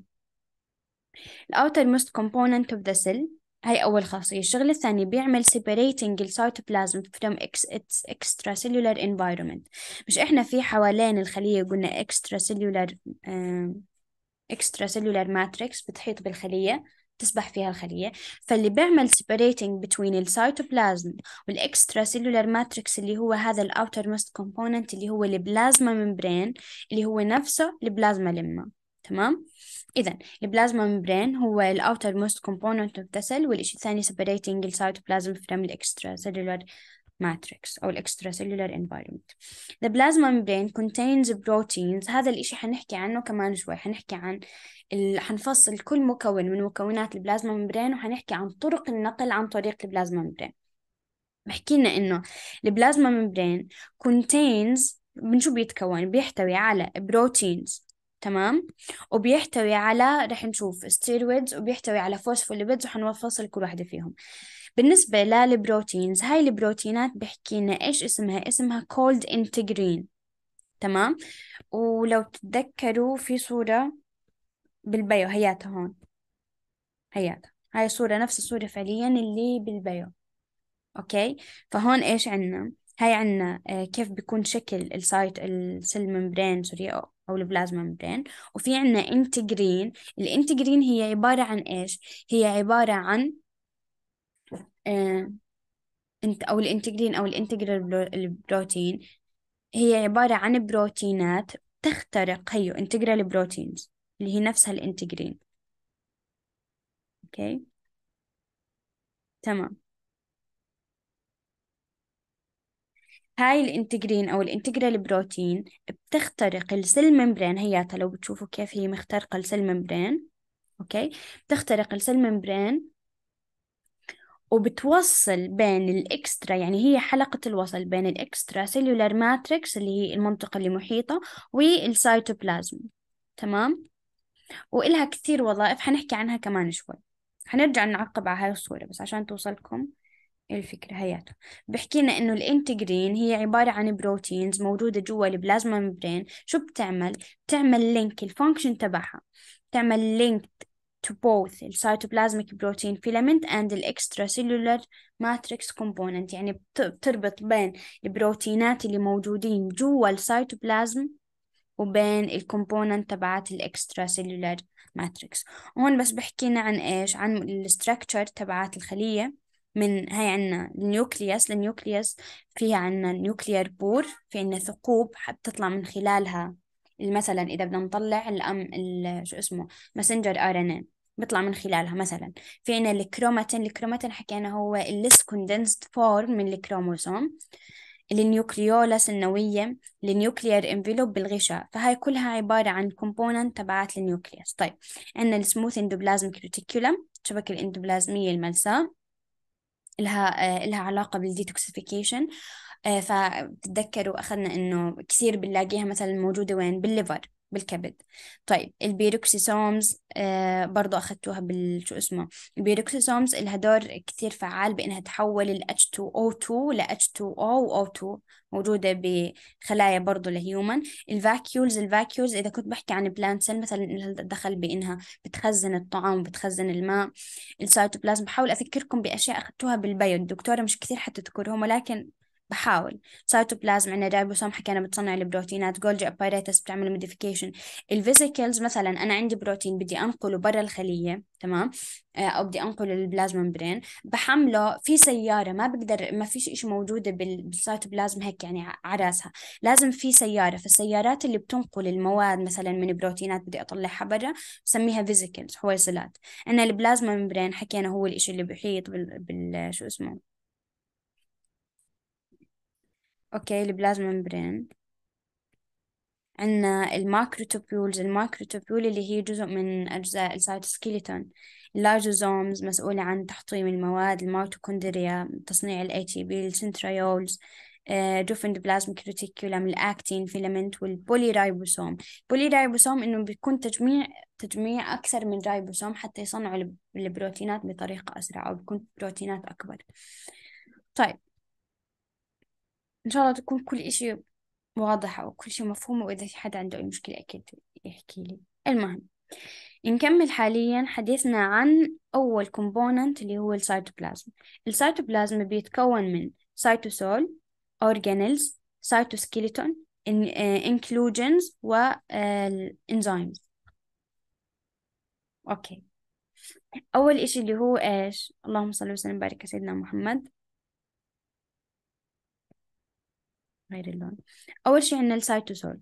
الاوتر outermost component of the cell هاي أول خاصية الشغل الثاني بيعمل separating الcytoplasm from its extracellular environment مش إحنا في حوالين الخلية قلنا extracellular extracellular matrix بتحيط بالخلية تسبح فيها الخلية فاللي بيعمل سيبريتنج بين السيتوبلازم والإكسترا سيلولار ماتريكس اللي هو هذا الأوتر موست كومبوننت اللي هو البلازما ممبرين اللي هو نفسه البلازما لما تمام إذا البلازما ممبرين هو الأوتر موست كومبوننت اوف ذا سيل والشيء الثاني سيبريتنج السيتوبلازم فروم الإكسترا سيلولار matrix أو ال extracellular environment. The plasma membrane contains proteins هذا الإشي حنحكي عنه كمان شوي حنحكي عن ال... حنفصل كل مكون من مكونات البلازما ممبرين وحنحكي عن طرق النقل عن طريق البلازما ممبرين. بحكينا لنا إنه البلازما ممبرين contains من شو بيتكون؟ بيحتوي على بروتينز تمام وبيحتوي على رح نشوف ستيرويدز وبيحتوي على فوسفوليبيدز وحنفصل كل واحدة فيهم بالنسبة للبروتينز هاي البروتينات بحكي لنا إيش اسمها اسمها cold integrin تمام ولو تتذكروا في صورة بالبيو هياتها هون هياتها هاي صورة نفس الصورة فعليا اللي بالبيو أوكي فهون إيش عنا هاي عنا آه، كيف بيكون شكل السايت السيل ممبرين سوري أو البلازما ممبرين وفي عنا انتجرين الانتجرين هي عبارة عن إيش هي عبارة عن آه، انت او الانتجرين او الانتجرال البروتين هي عبارة عن بروتينات تخترق هيو انتجرال بروتينز اللي هي نفسها الانتجرين اوكي تمام هاي الانتجرين او الانتجرال بروتين بتخترق السيل ممبرين هياتها لو بتشوفوا كيف هي مخترقة السيل ممبرين اوكي بتخترق السيل ممبرين وبتوصل بين الإكسترا يعني هي حلقة الوصل بين الإكسترا سيلولار ماتريكس اللي هي المنطقة اللي محيطة والسيتوبلازم تمام وإلها كثير وظائف حنحكي عنها كمان شوي حنرجع نعقب على هاي الصورة بس عشان توصلكم الفكرة هياته بحكي لنا إنه الإنتجرين هي عبارة عن بروتينز موجودة جوا البلازما ميمبرين شو بتعمل؟ بتعمل لينك الفانكشن تبعها بتعمل لينك to both cytoplasmic protein filament and extracellular matrix component يعني بتربط بين البروتينات اللي موجودين جوا السيتوبلازم وبين الكومبوننت تبعات الاكسترا سيلولار ماتريكس هون بس بحكينا عن ايش عن الاستراكشر تبعات الخلية من هاي عنا النيوكليوس النيوكليوس فيها عنا نيوكليير بور في عنا ثقوب بتطلع من خلالها مثلا اذا بدنا نطلع الام شو اسمه ماسنجر ار ان ان بيطلع من خلالها مثلا في عنا الكروماتين الكروماتين حكينا هو الليس كوندنسد فورم من الكروموسوم النيوكليولس النوية النيوكليير انفلوب بالغشاء فهاي كلها عبارة عن كومبوننت تبعات النيوكليوس طيب عندنا السموث اندوبلازم كروتيكولم الشبكة الاندوبلازمية الملساء لها آه، لها علاقة بالديتوكسيفيكيشن آه، فبتتذكروا أخذنا إنه كثير بنلاقيها مثلا موجودة وين بالليفر بالكبد طيب البيروكسيسومز آه برضو أخذتوها بال شو اسمه البيروكسيسومز لها دور كثير فعال بأنها تحول ال H2O2 ل H2O O2 موجودة بخلايا برضو لهيومن الفاكيولز الفاكيولز إذا كنت بحكي عن بلانت سيل مثلا دخل بأنها بتخزن الطعام بتخزن الماء السيتوبلازم بحاول أذكركم بأشياء أخذتوها بالبيو الدكتورة مش كثير حتذكرهم ولكن بحاول سايتوبلازم عندنا دايبوسوم حكينا بتصنع البروتينات جولجي ابايريتس بتعمل موديفيكيشن الفيزيكلز مثلا انا عندي بروتين بدي انقله برا الخليه تمام آه، او بدي انقله للبلازما برين بحمله في سياره ما بقدر ما فيش شيء موجوده بالسايتوبلازم هيك يعني على راسها لازم في سياره فالسيارات اللي بتنقل المواد مثلا من بروتينات بدي اطلعها برا بسميها فيزيكلز حويصلات عندنا البلازما برين حكينا هو الشيء اللي بيحيط بال, بال... شو اسمه اوكي البلازما ممبرين عندنا الماكروتوبيولز الماكروتوبيول اللي هي جزء من أجزاء السايتوسكيلتون اللايزوزومز مسؤولة عن تحطيم المواد الميتوكوندريا تصنيع ال ATP السنترايولز آه، جوفند البلازم كروتيكيولم الأكتين رايبوسوم بولي رايبوسوم إنه بيكون تجميع تجميع أكثر من رايبوسوم حتى يصنعوا البروتينات بطريقة أسرع أو بيكون بروتينات أكبر طيب إن شاء الله تكون كل إشي واضحة وكل شيء مفهوم وإذا في حد عنده أي مشكلة أكيد يحكي لي المهم نكمل حاليا حديثنا عن أول كومبوننت اللي هو السيتوبلازم السيتوبلازم بيتكون من سيتوسول أورجانيلز سيتوسكيلتون انكلوجنز والانزيمز اوكي اول اشي اللي هو ايش اللهم صل وسلم وبارك على سيدنا محمد غير اللون أول شيء عندنا السيتوسول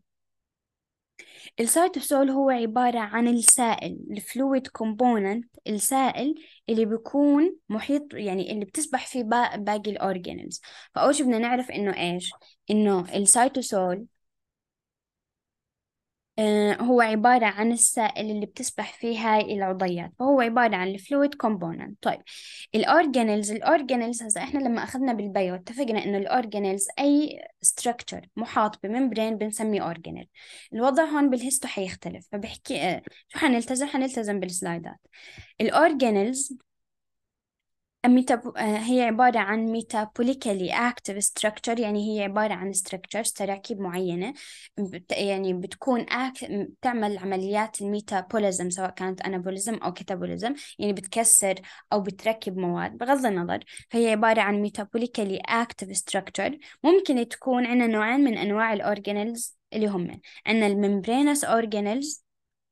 السيتوسول هو عبارة عن السائل الفلويد كومبوننت السائل اللي بيكون محيط يعني اللي بتسبح فيه باقي الأورجانيز فأول شيء بدنا نعرف إنه إيش إنه السيتوسول آه، هو عبارة عن السائل اللي بتسبح فيه هاي العضيات فهو عبارة عن الفلويد كومبوننت طيب الأورجانيلز الأورجانيلز هذا إحنا لما أخذنا بالبيو اتفقنا إنه الأورجانيلز أي ستراكتشر محاط بممبرين بنسميه أورجانيل الوضع هون بالهيستو حيختلف فبحكي آه، شو حنلتزم حنلتزم بالسلايدات الأورجانيلز آه، هي عبارة عن ميتابوليكالي اكتف ستراكتشر يعني هي عبارة عن structures تراكيب معينة يعني بتكون بتعمل عمليات الميتابوليزم سواء كانت أنابوليزم أو كتابوليزم يعني بتكسر أو بتركب مواد بغض النظر فهي عبارة عن ميتابوليكالي اكتف ستراكتشر ممكن تكون عندنا نوعين من أنواع الأورجانيلز اللي هم عندنا الممبرينس أورجانيلز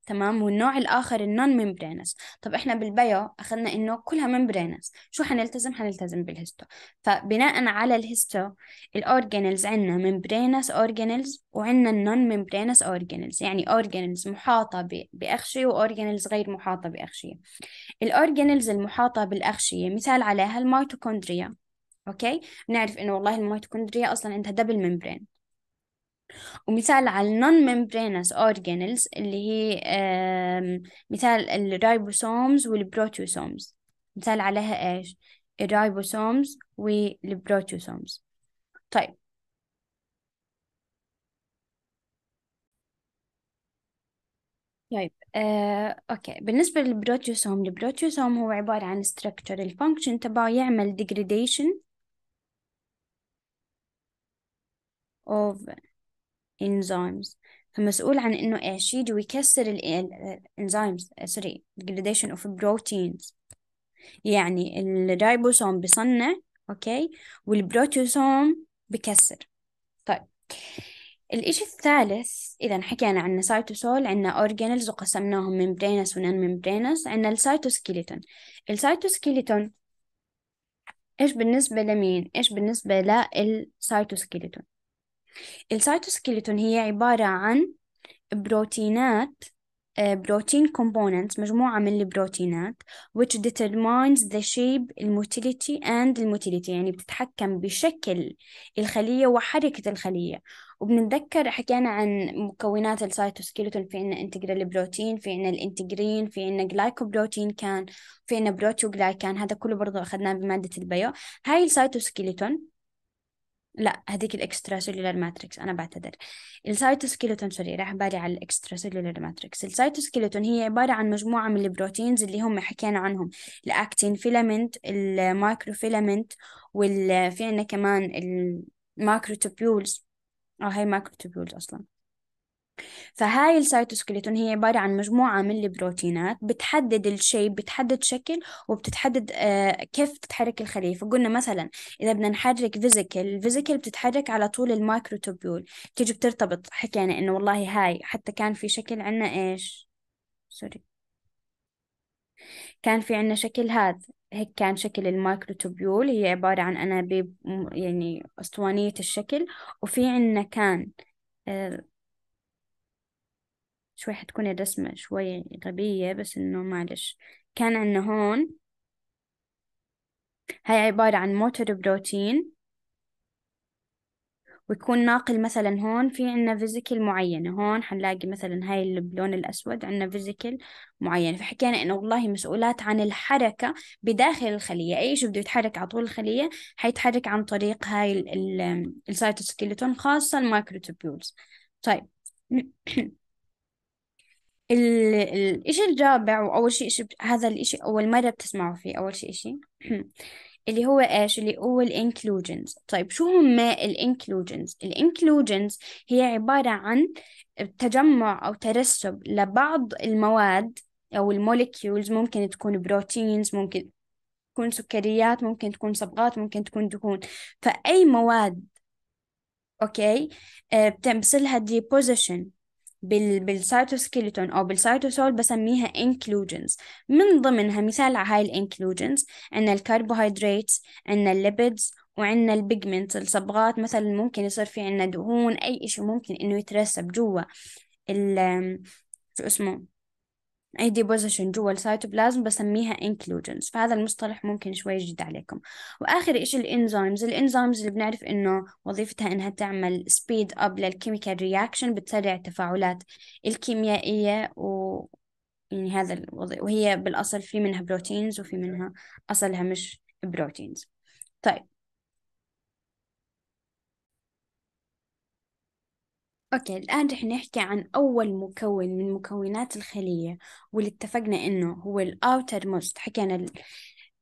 تمام والنوع الآخر النون ممبرينس طب إحنا بالبيو أخذنا إنه كلها ممبرينس شو حنلتزم حنلتزم بالهيستو فبناء على الهيستو الأورجانيلز عندنا ممبرينس أورجانيلز وعندنا النون ممبرينس أورجانيلز يعني أورجانيلز محاطة بأغشية وأورجانيلز غير محاطة بأغشية الأورجانيلز المحاطة بالأغشية مثال عليها الميتوكوندريا أوكي بنعرف إنه والله الميتوكوندريا أصلا عندها دبل ممبرين ومثال على النون ميمبرينس اورجانيلز اللي هي مثال الريبوسومز والبروتوسومز مثال عليها ايش الريبوسومز والبروتوسومز طيب طيب آه، اوكي بالنسبه للبروتيوسوم البروتيوسوم هو عباره عن ستراكشر الفانكشن تبعه يعمل degradation of enzymes فمسؤول عن إنه إيش يجي ويكسر الانزيمز سوري degradation of proteins يعني الريبوسوم بصنع أوكي والبروتوسوم بكسر طيب الإشي الثالث إذا حكينا عن سايتوسول عنا أورجانيلز وقسمناهم ممبرينس ونان ممبرينس عنا السايتوسكيليتون السايتوسكيليتون إيش بالنسبة لمين؟ إيش بالنسبة للسايتوسكيليتون؟ السيتوسكيلتون هي عبارة عن بروتينات آه، بروتين كومبوننتس مجموعة من البروتينات which determines the shape الموتيليتي and الموتيليتي يعني بتتحكم بشكل الخلية وحركة الخلية وبنتذكر حكينا عن مكونات السيتوسكيلتون في عنا انتجرال بروتين في عنا الانتجرين في عنا جلايكوبروتين كان في عنا بروتيوغلايكان هذا كله برضه أخذناه بمادة البيو هاي السيتوسكيلتون لا هذيك الاكسترا سيلولار ماتريكس انا بعتذر السيتوسكيلتون سوري راح بالي على الاكسترا سيلولار ماتريكس السيتوسكيلتون هي عباره عن مجموعه من البروتينز اللي هم حكينا عنهم الاكتين فيلامنت المايكرو فيلامنت وفي عندنا كمان الماكروتوبيولز اه هي ماكروتوبيولز اصلا فهاي السيتوسكليتون هي عبارة عن مجموعة من البروتينات بتحدد الشيب بتحدد شكل وبتتحدد آه، كيف تتحرك الخلية فقلنا مثلا إذا بدنا نحرك فيزيكل الفيزيكل بتتحرك على طول المايكروتوبيول تيجي بترتبط حكينا إنه والله هاي حتى كان في شكل عنا إيش سوري كان في عنا شكل هذا هيك كان شكل المايكروتوبيول هي عبارة عن أنابيب يعني أسطوانية الشكل وفي عنا كان آه، شوي حتكون الرسمة شوي غبية بس إنه معلش كان عندنا هون هاي عبارة عن موتور بروتين ويكون ناقل مثلا هون في عنا فيزيكال معينة هون حنلاقي مثلا هاي باللون الأسود عنا فيزيكال معينة فحكينا إنه والله مسؤولات عن الحركة بداخل الخلية أي شيء بده يتحرك على طول الخلية حيتحرك عن طريق هاي السيتوسكيلتون خاصة المايكروتوبيولز طيب ال- الإشي الرابع وأول شيء إشي هذا الإشي أول مرة بتسمعوا فيه أول شيء إشي اللي هو إيش اللي هو الانكلوجنز طيب شو هم الانكلوجنز الانكلوجنز هي عبارة عن تجمع أو ترسب لبعض المواد أو الموليكيولز ممكن تكون بروتينز ممكن تكون سكريات ممكن تكون صبغات ممكن تكون دهون فأي مواد أوكي آه، بتمثلها ديبوزيشن بال بالسايتوسكيلتون او بالسايتوسول بسميها انكلوجنز من ضمنها مثال على هاي الانكلوجنز عندنا الكربوهيدرات عندنا الليبيدز وعندنا البيجمنت الصبغات مثلا ممكن يصير في عندنا دهون اي اشي ممكن انه يترسب جوا ال شو اسمه اي ديبوزيشن جوا السيتوبلازم بسميها انكلوجنز فهذا المصطلح ممكن شوي جديد عليكم واخر شيء الانزيمز الانزيمز اللي بنعرف انه وظيفتها انها تعمل سبيد اب للكيميكال رياكشن بتسرع التفاعلات الكيميائيه و يعني هذا الوظيفة وهي بالاصل في منها بروتينز وفي منها اصلها مش بروتينز طيب أوكي الآن رح نحكي عن أول مكون من مكونات الخلية واللي اتفقنا إنه هو الأوتر موست حكينا ال...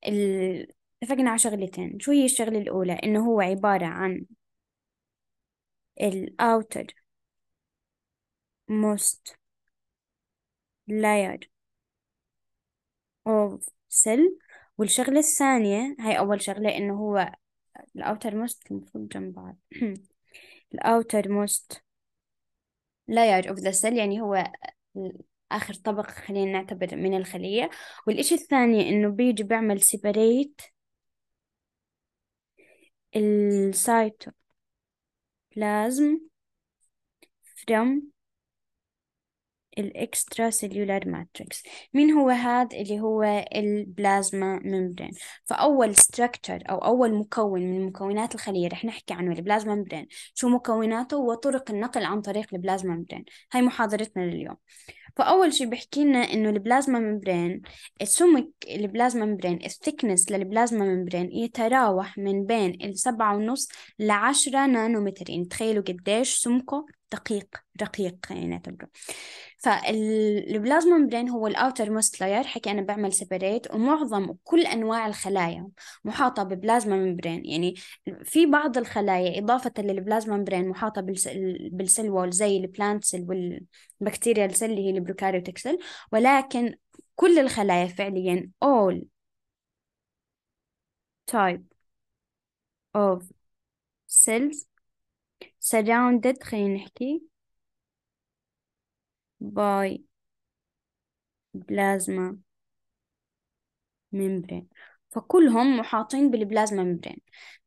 ال... اتفقنا على شغلتين شو هي الشغلة الأولى إنه هو عبارة عن الأوتر موست layer of cell والشغلة الثانية هاي أول شغلة إنه هو الأوتر موست المفروض جنب بعض الأوتر موست layer of ذا cell يعني هو آخر طبق خلينا نعتبر من الخلية والإشي الثاني إنه بيجي بعمل سيبريت السايتوبلازم from الإكسترا سيلولار ماتريكس مين هو هاد اللي هو البلازما ممبرين فأول ستراكتشر أو أول مكون من مكونات الخلية رح نحكي عنه البلازما ممبرين شو مكوناته وطرق النقل عن طريق البلازما ممبرين هاي محاضرتنا لليوم فأول شيء بحكي لنا إنه البلازما ممبرين سمك البلازما ممبرين الثيكنس للبلازما ممبرين يتراوح من بين السبعة ونص 10 نانومترين يعني تخيلوا قديش سمكه دقيق رقيق خلينا يعني نعتبره فالبلازما ممبرين هو الاوتر موست لاير حكي انا بعمل سيبريت ومعظم كل انواع الخلايا محاطه ببلازما ممبرين يعني في بعض الخلايا اضافه للبلازما ممبرين محاطه بالسل وول زي البلانت سيل والبكتيريا السيل اللي هي البروكاريوتيك سيل ولكن كل الخلايا فعليا all type of cells surrounded خلينا نحكي by plasma membrane فكلهم محاطين بالبلازما ممبرين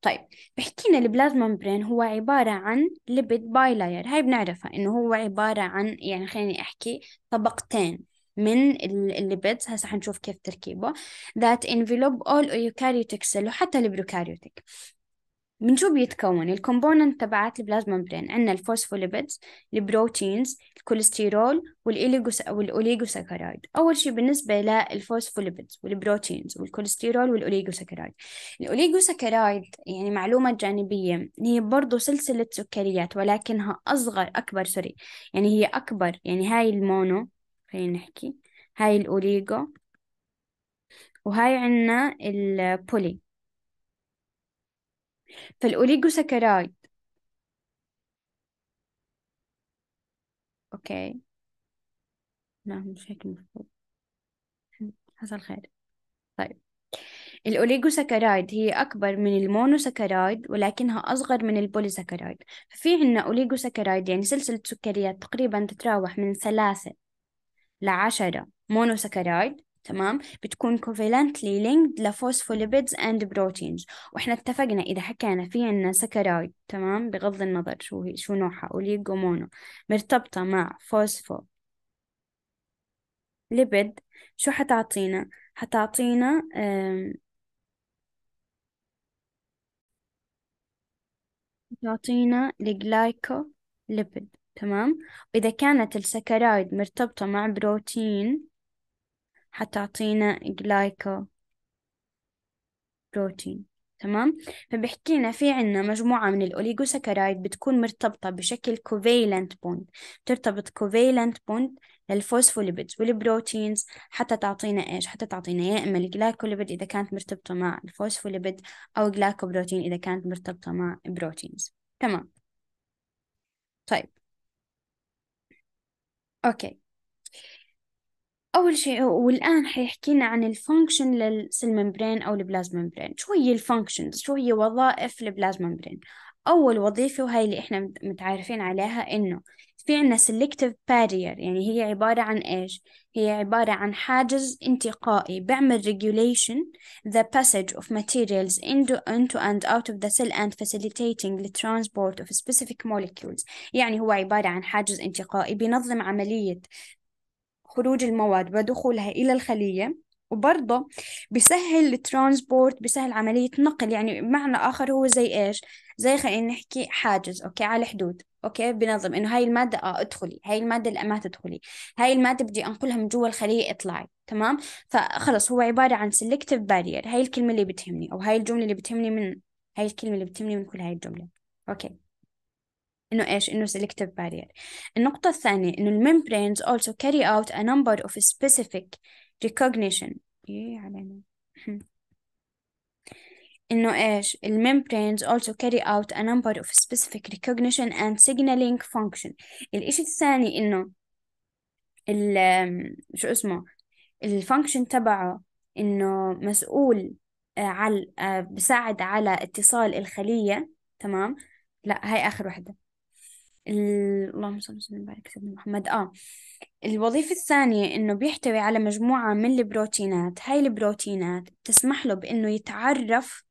طيب بحكينا البلازما ممبرين هو عبارة عن ليبيد لاير هاي بنعرفها إنه هو عبارة عن يعني خليني أحكي طبقتين من الليبيدز هسا حنشوف كيف تركيبه that envelope all eukaryotic سيل وحتى البروكاريوتيك من شو بيتكون الكومبوننت تبعات البلازما مبرين عندنا الفوسفوليبيدز البروتينز الكوليسترول والإليجوس والأوليجوساكرايد أول شيء بالنسبة للفوسفوليبيدز والبروتينز والكوليسترول والأوليجوساكرايد الأوليجوساكرايد يعني معلومة جانبية هي برضو سلسلة سكريات ولكنها أصغر أكبر سوري يعني هي أكبر يعني هاي المونو خلينا نحكي هاي الأوليجو وهاي عندنا البولي فالأوليغوساكرايد أوكي نعم مش هيك المفروض حصل خير طيب الأوليغوساكرايد هي أكبر من المونوساكرايد ولكنها أصغر من البوليساكرايد ففي عنا أوليغوساكرايد يعني سلسلة سكريات تقريبا تتراوح من ثلاثة لعشرة مونوساكرايد تمام بتكون كوفالنتلي لينكد لفوسفوليبيدز اند بروتينز واحنا اتفقنا اذا حكينا في عنا سكرايد تمام بغض النظر شو هي شو نوعها اوليجومونو مرتبطة مع فوسفو ليبيد شو حتعطينا حتعطينا حتعطينا الجلايكو ليبيد تمام وإذا كانت السكرايد مرتبطة مع بروتين حتعطينا جلايكو بروتين تمام فبيحكي لنا في عنا مجموعة من الأوليغوساكرايد بتكون مرتبطة بشكل كوفيلنت بوند بترتبط كوفيلنت بوند للفوسفوليبيدز والبروتينز حتى تعطينا إيش حتى تعطينا يا إما الجلايكوليبيد إذا كانت مرتبطة مع الفوسفوليبيد أو جلايكوبروتين إذا كانت مرتبطة مع بروتينز تمام طيب أوكي أول شيء والآن حيحكينا عن الفانكشن للسيل ممبرين أو البلازما ممبرين شو هي الفانكشنز شو هي وظائف البلازما ممبرين أول وظيفة وهي اللي إحنا متعارفين عليها إنه في عنا selective barrier يعني هي عبارة عن إيش؟ هي عبارة عن حاجز انتقائي بيعمل regulation the passage of materials into, into and out of the cell and facilitating the transport of specific molecules يعني هو عبارة عن حاجز انتقائي بينظم عملية خروج المواد ودخولها إلى الخلية وبرضه بيسهل الترانسبورت بيسهل عملية نقل يعني معنى آخر هو زي إيش زي خلينا نحكي حاجز أوكي على الحدود أوكي بنظم إنه هاي المادة آه ادخلي هاي المادة لا ما تدخلي هاي المادة بدي أنقلها من جوا الخلية اطلعي تمام فخلص هو عبارة عن سلكتيف بارير هاي الكلمة اللي بتهمني أو هاي الجملة اللي بتهمني من هاي الكلمة اللي بتهمني من كل هاي الجملة أوكي إنه إيش إنه selective barrier النقطة الثانية إنه membranes also carry out a number of specific recognition إيه علينا إنه إيش membranes also carry out a number of specific recognition and signaling function الإشي الثاني إنه ال شو اسمه الفانكشن تبعه إنه مسؤول على بساعد على اتصال الخلية تمام لا هاي آخر وحدة اللهم صل وسلم وبارك سيدنا محمد اه الوظيفة الثانية إنه بيحتوي على مجموعة من البروتينات هاي البروتينات بتسمح له بإنه يتعرف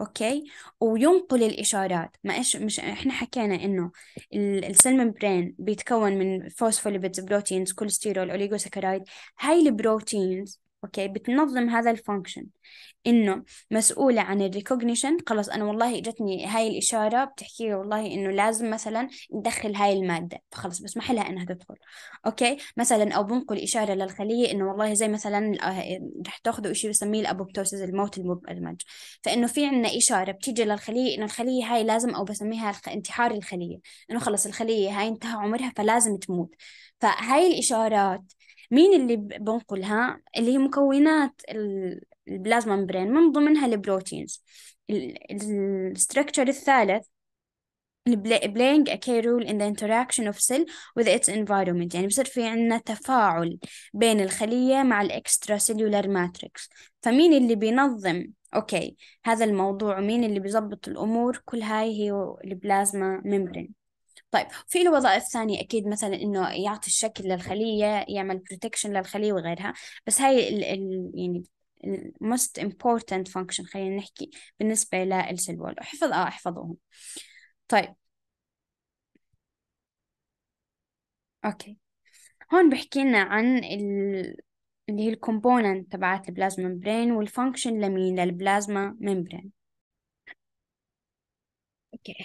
أوكي وينقل الإشارات ما إيش مش إحنا حكينا إنه السلمون برين بيتكون من فوسفوليبيدز بروتينز كوليسترول أوليغوساكرايد هاي البروتينز اوكي بتنظم هذا الفانكشن انه مسؤوله عن الريكوجنيشن خلاص انا والله اجتني هاي الاشاره بتحكي لي والله انه لازم مثلا ندخل هاي الماده فخلص بسمح لها انها تدخل اوكي مثلا او بنقل اشاره للخليه انه والله زي مثلا آه، رح تاخذوا شيء بسميه الابوبتوسيس الموت المبرمج فانه في عندنا اشاره بتيجي للخليه انه الخليه هاي لازم او بسميها انتحار الخليه انه خلص الخليه هاي انتهى عمرها فلازم تموت فهاي الاشارات مين اللي بنقلها اللي هي مكونات البلازما مبرين من ضمنها البروتينز الستركتشر الثالث playing a key role in the interaction of cell with its environment يعني بصير في عندنا تفاعل بين الخلية مع الاكسترا سيلولار ماتريكس فمين اللي بينظم أوكي هذا الموضوع مين اللي بيظبط الأمور كل هاي هي البلازما ميمبرين طيب في له وظائف ثانية أكيد مثلا إنه يعطي الشكل للخلية يعمل بروتكشن للخلية وغيرها بس هاي ال ال يعني most important function خلينا نحكي بالنسبة للسيل وول احفظ اه احفظوهم طيب اوكي هون بحكي لنا عن ال... اللي هي الكومبوننت تبعت البلازما ممبرين والفانكشن لمين للبلازما ممبرين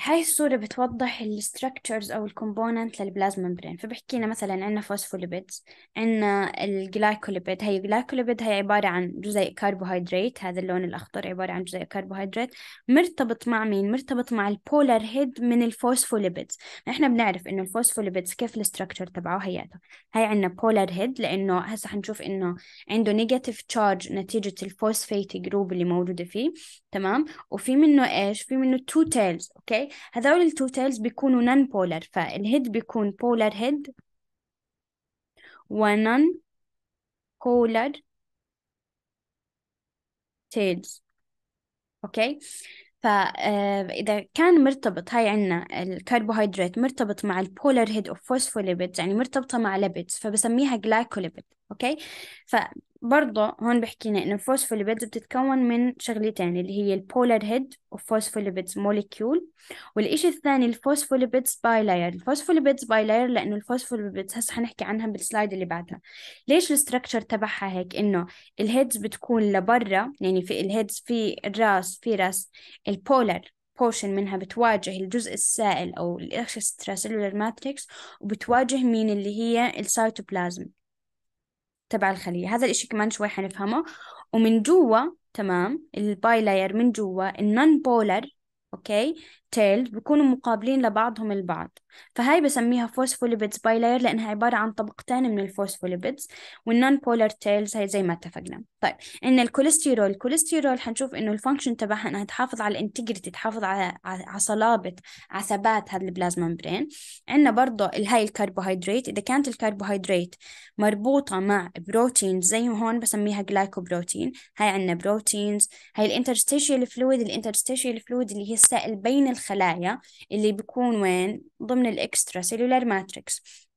هاي الصورة بتوضح الستركتشرز أو الكومبوننت للبلازما مبرين فبحكي لنا مثلا عندنا فوسفوليبيدز عندنا الجلايكوليبيد هي الجلايكوليبيد هي عبارة عن جزيء كربوهيدرات هذا اللون الأخضر عبارة عن جزيء كربوهيدرات مرتبط مع مين؟ مرتبط مع البولار هيد من الفوسفوليبيدز إحنا بنعرف إنه الفوسفوليبيدز كيف الستركتشر تبعه هياته هي عندنا بولار هيد لأنه هسا حنشوف إنه عنده نيجاتيف تشارج نتيجة الفوسفيت جروب اللي موجودة فيه تمام وفي منه إيش؟ في منه تو تيلز أوكي اوكي هذول التو تيلز بيكونوا نون بولر فالهيد بيكون بولر هيد ونون بولر تيلز اوكي فإذا آه، كان مرتبط هاي عنا الكربوهيدرات مرتبط مع البولر هيد اوف فوسفوليبيدز يعني مرتبطة مع ليبيدز فبسميها جلايكوليبيد اوكي ف برضه هون بحكينا إنه الفوسفوليبيدز بتتكون من شغلتين اللي هي البولار هيد وفوسفوليبيدز موليكيول والإشي الثاني الفوسفوليبيدز باي لاير الفوسفوليبيدز باي لاير لأنه الفوسفوليبيدز هسه حنحكي عنها بالسلايد اللي بعدها ليش الستركتشر تبعها هيك إنه الهيدز بتكون لبرا يعني في الهيدز في الراس في راس البولار بورشن منها بتواجه الجزء السائل أو الإكسترا سيلولار ماتريكس وبتواجه مين اللي هي السيتوبلازم تبع الخلية هذا الإشي كمان شوي حنفهمه ومن جوا تمام لاير من جوا النون بولر أوكي tailed بيكونوا مقابلين لبعضهم البعض فهاي بسميها باي لاير لأنها عبارة عن طبقتين من الفوسفوليبيدز والنون بولر تيلز هي زي ما اتفقنا طيب إن الكوليسترول الكوليسترول حنشوف إنه الفانكشن تبعها إنها تحافظ على الانتجريتي تحافظ على على صلابة على ثبات هذا البلازما مبرين عندنا برضه الهاي الكربوهيدرات إذا كانت الكربوهيدرات مربوطة مع بروتين زي هون بسميها جلايكوبروتين هاي عندنا بروتينز هاي الانترستيشيال فلويد الانترستيشيال فلويد اللي هي السائل بين الخلايا اللي بيكون وين ضمن الاكسترا سيلولار ماتريكس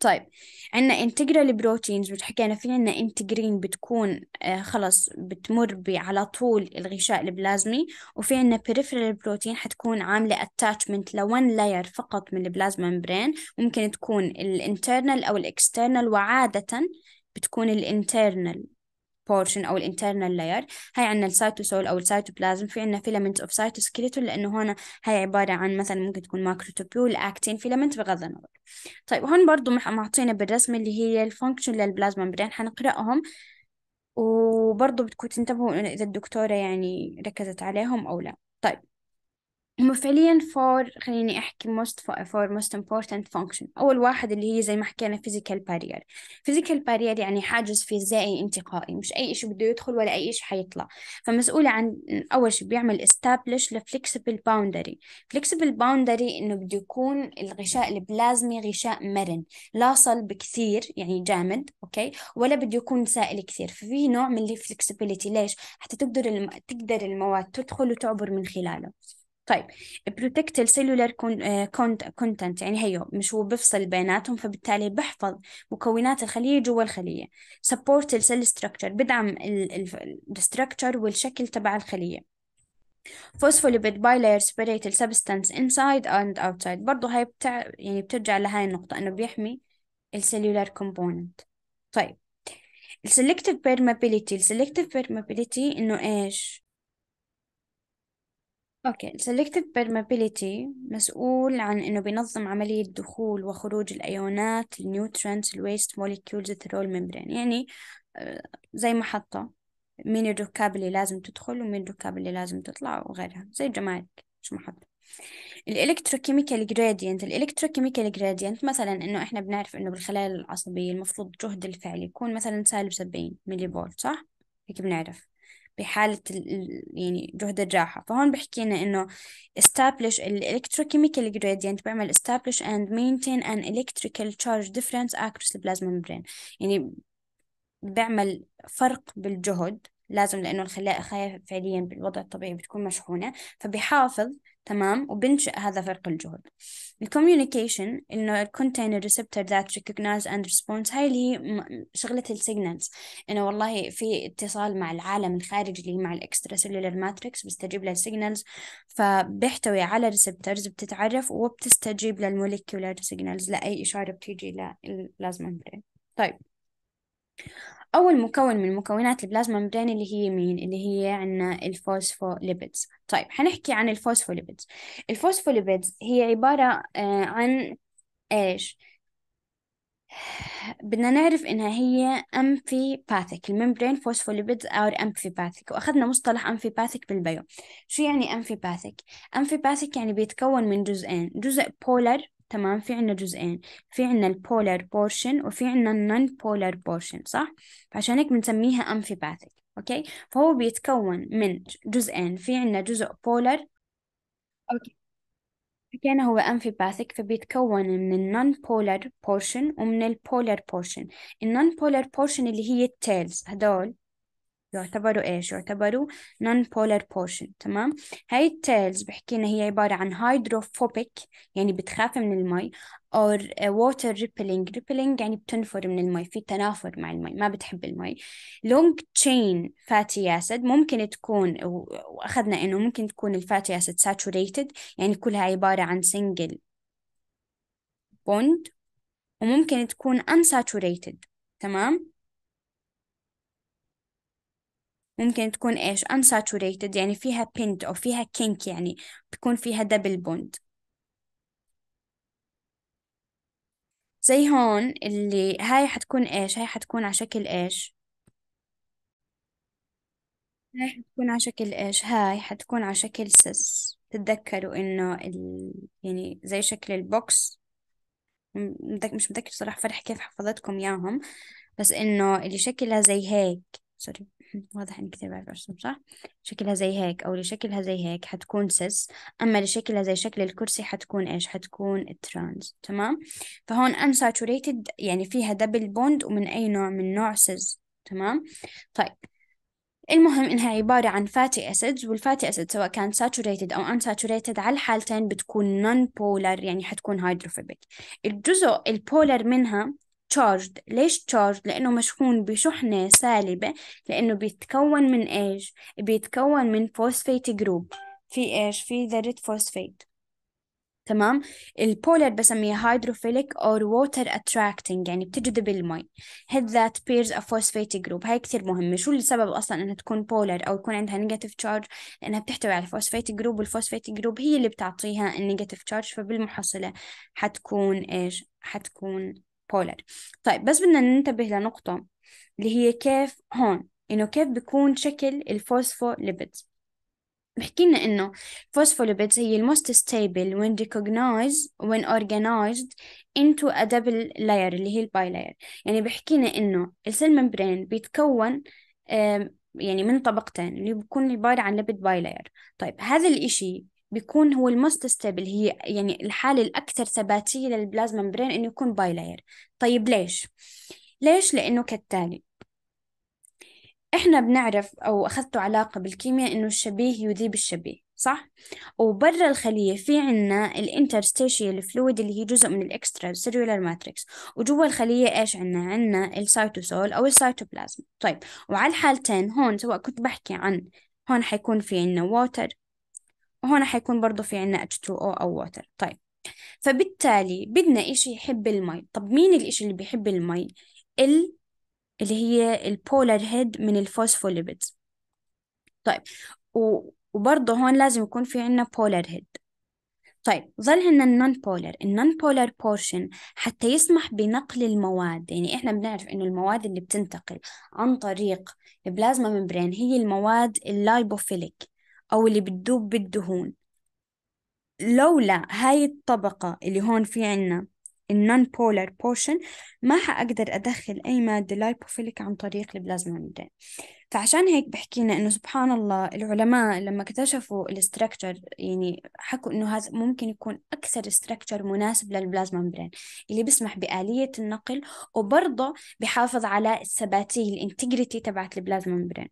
طيب عندنا انتجرال بروتينز وحكينا في عندنا انتجرين بتكون آه، خلص بتمر على طول الغشاء البلازمي وفي عندنا بريفرال بروتين حتكون عاملة اتاتشمنت لون لاير فقط من البلازما ممبرين ممكن تكون الانترنال او الاكسترنال وعادة بتكون الانترنال بورشن او الانترنال لاير هاي عندنا السيتوسول او السيتوبلازم في عندنا فيلمنت اوف سيتوسكيلتون لانه هون هاي عباره عن مثلا ممكن تكون ماكروتوبيول اكتين فيلمنت بغض النظر طيب هون برضو معطينا بالرسم اللي هي الفانكشن للبلازما ممبرين حنقراهم وبرضو بدكم تنتبهوا اذا الدكتوره يعني ركزت عليهم او لا طيب هم فعليا فور خليني أحكي most for most important function أول واحد اللي هي زي ما حكينا physical barrier physical barrier يعني حاجز فيزيائي انتقائي مش أي شيء بده يدخل ولا أي شيء حيطلع فمسؤولة عن أول شيء بيعمل establish the flexible boundary flexible boundary إنه بده يكون الغشاء البلازمي غشاء مرن لا صلب كثير يعني جامد أوكي ولا بده يكون سائل كثير ففي نوع من الفلكسبيليتي ليش حتى تقدر الم... تقدر المواد تدخل وتعبر من خلاله طيب بروتكت السيلولار كونتنت يعني هيو مش هو بفصل بيناتهم فبالتالي بحفظ مكونات الخلية جوا الخلية سبورت السيل ستراكشر بدعم الستراكشر والشكل تبع الخلية phospholipid bilayer سبريت substance انسايد اند اوتسايد برضه هاي بتع... يعني بترجع لهاي النقطة إنه بيحمي السيلولار كومبوننت طيب السلكتيف بيرمابيليتي السلكتيف بيرمابيليتي إنه إيش أوكي ال Selective مسؤول عن إنه بينظم عملية دخول وخروج الأيونات النيوترينتس الويست موليكيولز through الممبرين يعني آه، زي محطة مين الركاب اللي لازم تدخل ومين الركاب اللي لازم تطلع وغيرها زي الجمارك مش محطة الالكتروكيميكال جراديانت الالكتروكيميكال جراديانت مثلا انه احنا بنعرف انه بالخلايا العصبيه المفروض جهد الفعل يكون مثلا سالب 70 ملي فولت صح هيك بنعرف بحالة يعني جهد الجاحة فهون بحكينا إنه establish ال electrochemical gradient بعمل establish and maintain an electrical charge difference across the plasma membrane يعني بعمل فرق بالجهد لازم لأنه الخلايا فعليا بالوضع الطبيعي بتكون مشحونة فبحافظ تمام وبنشئ هذا فرق الجهد ال communication إنه ال container receptor that recognize and responds هاي اللي هي شغلة السيجنالز إنه والله في اتصال مع العالم الخارجي اللي مع الإكسترا سيلولر ماتريكس بيستجيب للسيجنالز فبيحتوي على ريسبتورز بتتعرف وبتستجيب للموليكيولار سيجنالز لأي إشارة بتيجي للبلازما ممبرين طيب أول مكون من مكونات البلازما مبرين اللي هي مين؟ اللي هي عندنا الفوسفوليبيدز طيب حنحكي عن الفوسفوليبيدز الفوسفوليبيدز هي عبارة آه، عن إيش؟ بدنا نعرف إنها هي أمفيباثيك الممبرين فوسفوليبيدز أو أمفيباثيك وأخذنا مصطلح أمفيباثيك بالبيو شو يعني أمفيباثيك؟ أمفيباثيك يعني بيتكون من جزئين جزء بولر تمام في عنا جزئين في عنا البولر بورشن وفي عنا النون بولر بورشن صح فعشان هيك بنسميها امفيباثيك اوكي فهو بيتكون من جزئين في عنا جزء بولر اوكي حكينا هو امفيباثيك فبيتكون من النون بولر بورشن ومن البولر بورشن النون بولر بورشن اللي هي التيلز هدول يعتبروا إيش يعتبروا non-polar portion تمام هاي التيلز بحكي هي عبارة عن hydrophobic يعني بتخاف من المي or water rippling rippling يعني بتنفر من المي في تنافر مع المي ما بتحب المي long chain fatty acid ممكن تكون وأخذنا إنه ممكن تكون الفاتي acid saturated يعني كلها عبارة عن single bond وممكن تكون unsaturated تمام ممكن تكون إيش unsaturated يعني فيها pint أو فيها kink يعني بيكون فيها double bond زي هون اللي هاي حتكون إيش هاي حتكون على شكل إيش هاي حتكون على شكل إيش هاي حتكون على شكل سس تتذكروا إنه ال... يعني زي شكل البوكس مش متذكر صراحة فرح كيف حفظتكم إياهم بس إنه اللي شكلها زي هيك سوري واضح انك تبعك ارسم صح شكلها زي هيك او لشكلها زي هيك حتكون سيس اما لشكلها زي شكل الكرسي حتكون ايش حتكون ترانز تمام فهون unsaturated يعني فيها دبل بوند ومن اي نوع من نوع سيس تمام طيب المهم إنها عبارة عن فاتي أسيدز والفاتي أسيد سواء كان ساتوريتد أو unsaturated على الحالتين بتكون نون بولر يعني حتكون هيدروفوبيك الجزء البولر منها charged ليش charged لأنه مشحون بشحنة سالبة لأنه بيتكون من إيش بيتكون من phosphate group في إيش في ذرة فوسفيت تمام البولر بسميها هيدروفيليك اور ووتر اتراكتنج يعني بتجذب المي هيد ذات بيرز ا فوسفيت جروب هاي كثير مهمه شو السبب اصلا انها تكون بولر او يكون عندها نيجاتيف تشارج لانها بتحتوي على phosphate جروب والفوسفيت جروب هي اللي بتعطيها النيجاتيف تشارج فبالمحصله حتكون ايش حتكون بولر طيب بس بدنا ننتبه لنقطة اللي هي كيف هون إنه كيف بيكون شكل ليبيدز بحكي لنا إنه ليبيدز هي الموست ستيبل when recognized when organized into a double layer اللي هي الباي لاير يعني بحكي لنا إنه السيل ممبرين بيتكون يعني من طبقتين اللي بيكون عبارة عن ليبيد باي لاير طيب هذا الإشي بيكون هو الموست ستيبل هي يعني الحالة الأكثر ثباتية للبلازما مبرين إنه يكون بايلاير طيب ليش؟ ليش؟ لأنه كالتالي إحنا بنعرف أو أخذتوا علاقة بالكيمياء إنه الشبيه يذيب الشبيه صح؟ وبرا الخلية في عنا الانترستيشيال فلويد اللي هي جزء من الاكسترا سيلولار ماتريكس وجوا الخلية ايش عنا؟ عنا السيتوسول او السيتوبلازم طيب وعلى الحالتين هون سواء كنت بحكي عن هون حيكون في عنا ووتر وهنا حيكون برضو في عنا H2O أو water طيب فبالتالي بدنا إشي يحب المي طب مين الإشي اللي بيحب المي ال اللي هي البولار هيد من الفوسفوليبيدز طيب و... وبرضه هون لازم يكون في عنا بولار هيد طيب ظل عنا النون بولر النون بولر بورشن حتى يسمح بنقل المواد يعني احنا بنعرف انه المواد اللي بتنتقل عن طريق البلازما ممبرين هي المواد اللايبوفيليك أو اللي بتذوب بالدهون لولا هاي الطبقة اللي هون في عنا النون بولار بورشن ما حأقدر أدخل أي مادة لايبوفيليك عن طريق البلازما ميمبرين فعشان هيك بحكينا إنه سبحان الله العلماء لما اكتشفوا الستركتشر يعني حكوا إنه هذا ممكن يكون أكثر استركتشر مناسب للبلازما ميمبرين اللي بيسمح بآلية النقل وبرضه بحافظ على الثباتية الانتجريتي تبعت البلازما ميمبرين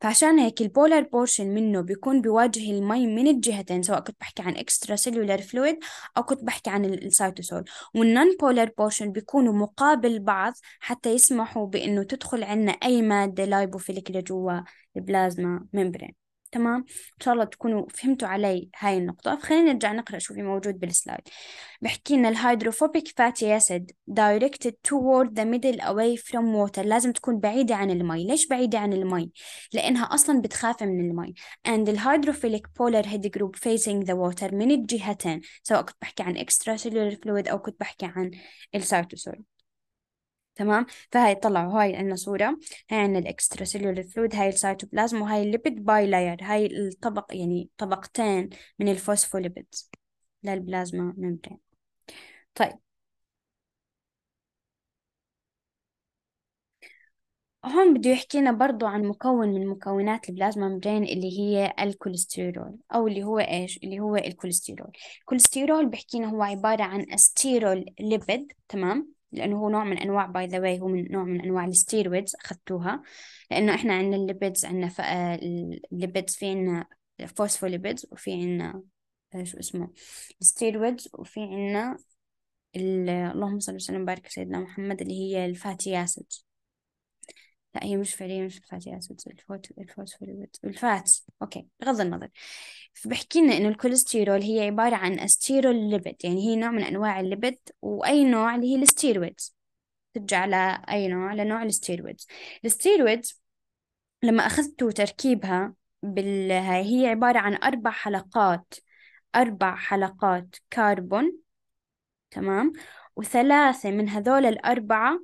فعشان هيك البولار بورشن منه بيكون بواجه المي من الجهتين سواء كنت بحكي عن اكسترا سيلولار فلويد او كنت بحكي عن السيتوسول والنون بولار بورشن بيكونوا مقابل بعض حتى يسمحوا بانه تدخل عنا اي ماده لايبوفيليك لجوا البلازما ممبرين تمام ان شاء الله تكونوا فهمتوا علي هاي النقطه فخلينا نرجع نقرا شو في موجود بالسلايد بحكي لنا الهيدروفوبيك فاتي اسيد دايركتد توورد ذا ميدل اواي فروم ووتر لازم تكون بعيده عن المي ليش بعيده عن المي لانها اصلا بتخاف من المي and الهيدروفيليك بولر هيد جروب فيسينج ذا ووتر من الجهتين سواء كنت بحكي عن اكسترا سيلولر فلويد او كنت بحكي عن السيتوسول تمام فهاي طلعوا هاي عندنا صورة هاي عندنا الاكسترا سيلولر فلويد هاي السيتوبلازم وهاي الليبيد باي لاير هاي الطبق يعني طبقتين من الفوسفوليبيد للبلازما ممبرين طيب هون بده يحكينا برضه عن مكون من مكونات البلازما ممبرين اللي هي الكوليسترول أو اللي هو إيش اللي هو الكوليسترول الكوليسترول بحكينا هو عبارة عن أستيرول ليبيد تمام لأنه هو نوع من أنواع باي ذا واي هو من نوع من أنواع الستيرويدز أخذتوها لأنه إحنا عندنا الليبيدز عندنا ف... آه، الليبيدز في عندنا فوسفوليبيدز وفي عندنا آه، شو اسمه الستيرويدز وفي عندنا اللهم صل وسلم وبارك سيدنا محمد اللي هي الفاتي اسيدز لا هي مش فعليا مش الفاتي اسيد الفوت الفوسفوليبيد الفات اوكي بغض النظر فبحكي لنا انه الكوليسترول هي عباره عن استيرول ليبيد يعني هي نوع من انواع الليبيد واي نوع اللي هي الستيرويدز ترجع لاي نوع لنوع الستيرويدز الستيرويدز لما اخذت تركيبها بال... هي عباره عن اربع حلقات اربع حلقات كربون تمام وثلاثة من هذول الأربعة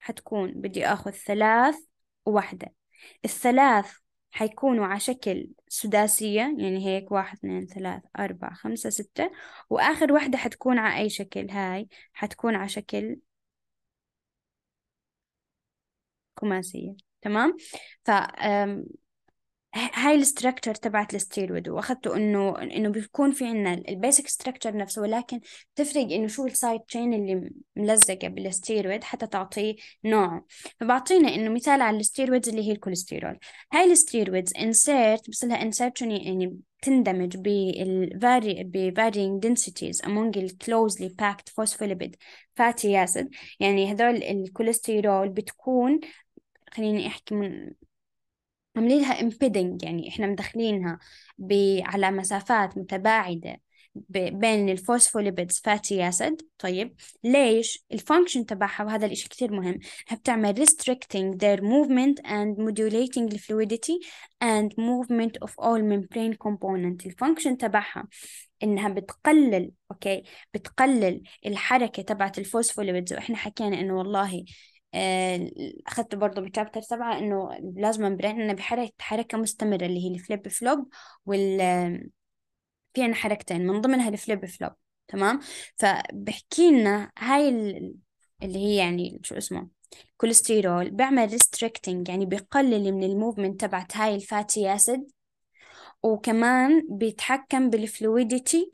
حتكون بدي آخذ ثلاث وواحدة الثلاث حيكونوا على شكل سداسية يعني هيك واحد اثنين ثلاث أربعة خمسة ستة وآخر واحدة حتكون على أي شكل هاي حتكون على شكل خماسية تمام ف هاي الستركتشر تبعت الستيرويد واخذته انه انه بيكون في عندنا البيسك ستركتشر نفسه ولكن تفرق انه شو السايد تشين اللي ملزقه بالستيرويد حتى تعطيه نوعه فبعطينا انه مثال على الستيرويدز اللي هي الكوليسترول هاي الستيرويدز انسيرت بس لها انسيرتشن يعني تندمج بالفاري بفارينج densities among الكلوزلي closely packed phospholipid fatty يعني هذول الكوليسترول بتكون خليني احكي من عاملين لها امبيدنج يعني احنا مدخلينها على مسافات متباعده بين الفوسفوليبيدز فاتي اسيد طيب ليش الفانكشن تبعها وهذا الاشي كثير مهم بتعمل restricting their movement and modulating the fluidity and movement of all membrane component الفانكشن تبعها انها بتقلل اوكي بتقلل الحركه تبعت الفوسفوليبيدز واحنا حكينا انه والله اخذت برضه بالشابتر سبعة انه لازم نبرهن بحركة حركة مستمرة اللي هي الفليب فلوب وال في عنا حركتين من ضمنها الفليب فلوب تمام فبحكي لنا هاي اللي هي يعني شو اسمه كوليسترول بيعمل ريستريكتنج يعني بيقلل من الموفمنت تبعت هاي الفاتي اسيد وكمان بيتحكم بالفلويديتي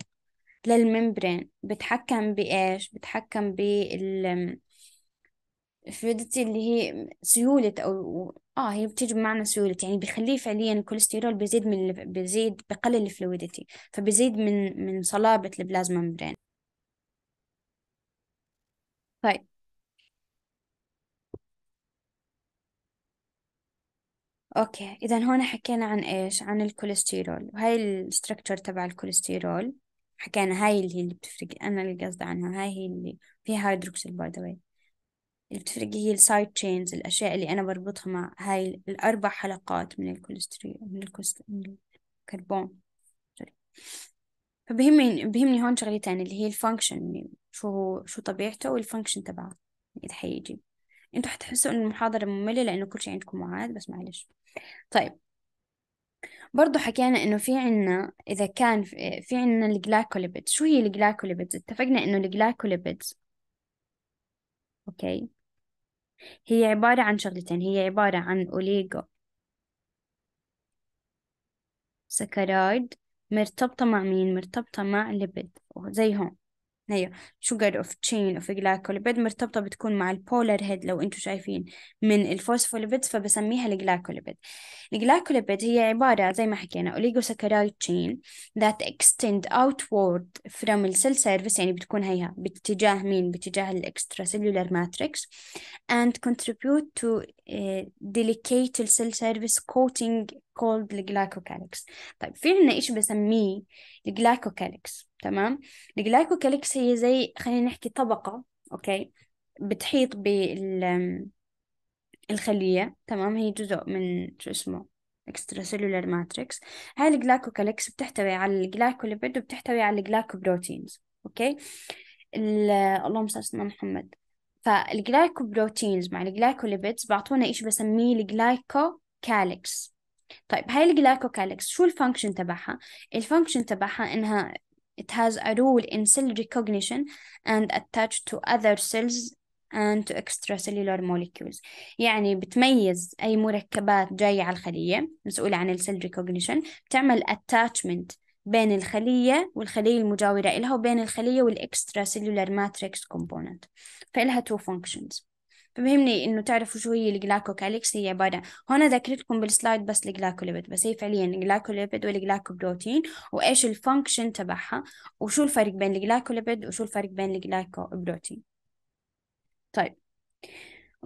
للممبرين بتحكم بإيش بتحكم بال فلويدتي اللي هي سيولة أو آه هي بتيجي بمعنى سيولة يعني بخليه فعليا الكوليسترول بيزيد من بيزيد بقلل الفلويدتي فبيزيد من من صلابة البلازما ممبرين طيب اوكي اذا هون حكينا عن ايش عن الكوليسترول وهاي الستركتشر تبع الكوليسترول حكينا هاي اللي, اللي بتفرق انا اللي قصدي عنها هاي هي اللي فيها هيدروكسيل باي ذا واي اللي بتفرق هي السايد تشينز الأشياء اللي أنا بربطها مع هاي الأربع حلقات من الكوليسترول من, الكربون فبهمني بهمني هون شغلتين اللي هي الفانكشن يعني شو شو طبيعته والفانكشن تبعه إذا حيجي انتوا حتحسوا إن المحاضرة مملة لأنه كل شيء عندكم معاد بس معلش طيب برضو حكينا إنه في عنا إذا كان في عنا الجلايكوليبيدز شو هي الجلايكوليبيدز اتفقنا إنه الجلايكوليبيدز أوكي هي عبارة عن شغلتين هي عبارة عن أوليغو سكرايد مرتبطة مع مين مرتبطة مع ليبيد زي هون هي sugar of chain of glycolipid مرتبطة بتكون مع البولر هيد لو انتم شايفين من الفوسفوليبيد فبسميها الجلايكوليبيد الجلايكوليبيد هي عبارة زي ما حكينا oligosaccharide تشين ذات اكستند اوت وورد فروم السيل سيرفيس يعني بتكون هيها باتجاه مين باتجاه الاكسترا سيلولار ماتريكس اند كونتريبيوت تو ديليكيت السيل سيرفيس كوتينج كولد الجلايكوكاليكس طيب في عنا إيش بسميه الجلايكوكاليكس تمام الجلايكوكاليكس هي زي خلينا نحكي طبقة أوكي بتحيط بال الخلية تمام هي جزء من شو اسمه اكسترا سيلولار ماتريكس هاي الجلايكوكاليكس بتحتوي على الجلايكوليبيد وبتحتوي على الجلايكوبروتينز أوكي اللهم صل على سيدنا محمد فالجلايكوبروتينز مع الجلايكوليبيدز بعطونا ايش بسميه الجلايكوكاليكس طيب هاي الجلايكوكاليكس شو الفانكشن تبعها الفانكشن تبعها انها It has a role in cell recognition and attached to other cells and to extracellular molecules يعني بتميز أي مركبات جاية على الخلية مسؤولة عن cell recognition بتعمل attachment بين الخلية والخلية المجاورة إلها وبين الخلية والإكسترا سيلولار ماتريكس كومبوننت فإلها two functions فمهمني انه تعرفوا شو هي الجلايكوكاليكس هي عباره هون ذاكرتكم بالسلايد بس الجلايكوليبيد بس هي فعليا الجلايكوليبيد والجلايكوبروتين وايش الفانكشن تبعها وشو الفرق بين الجلايكوليبيد وشو الفرق بين الجلايكوبروتين طيب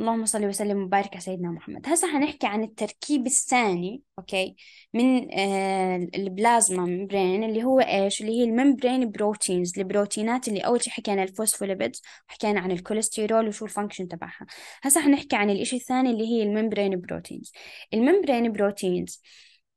اللهم صل وسلم وبارك على سيدنا محمد هسه حنحكي عن التركيب الثاني أوكي من آه البلازما ممبرين اللي هو إيش اللي هي الممبرين بروتينز البروتينات اللي أول شيء حكينا الفوسفوليبيدز وحكينا عن الكوليسترول وشو الفانكشن تبعها هسه حنحكي عن الإشي الثاني اللي هي الممبرين بروتينز الممبرين بروتينز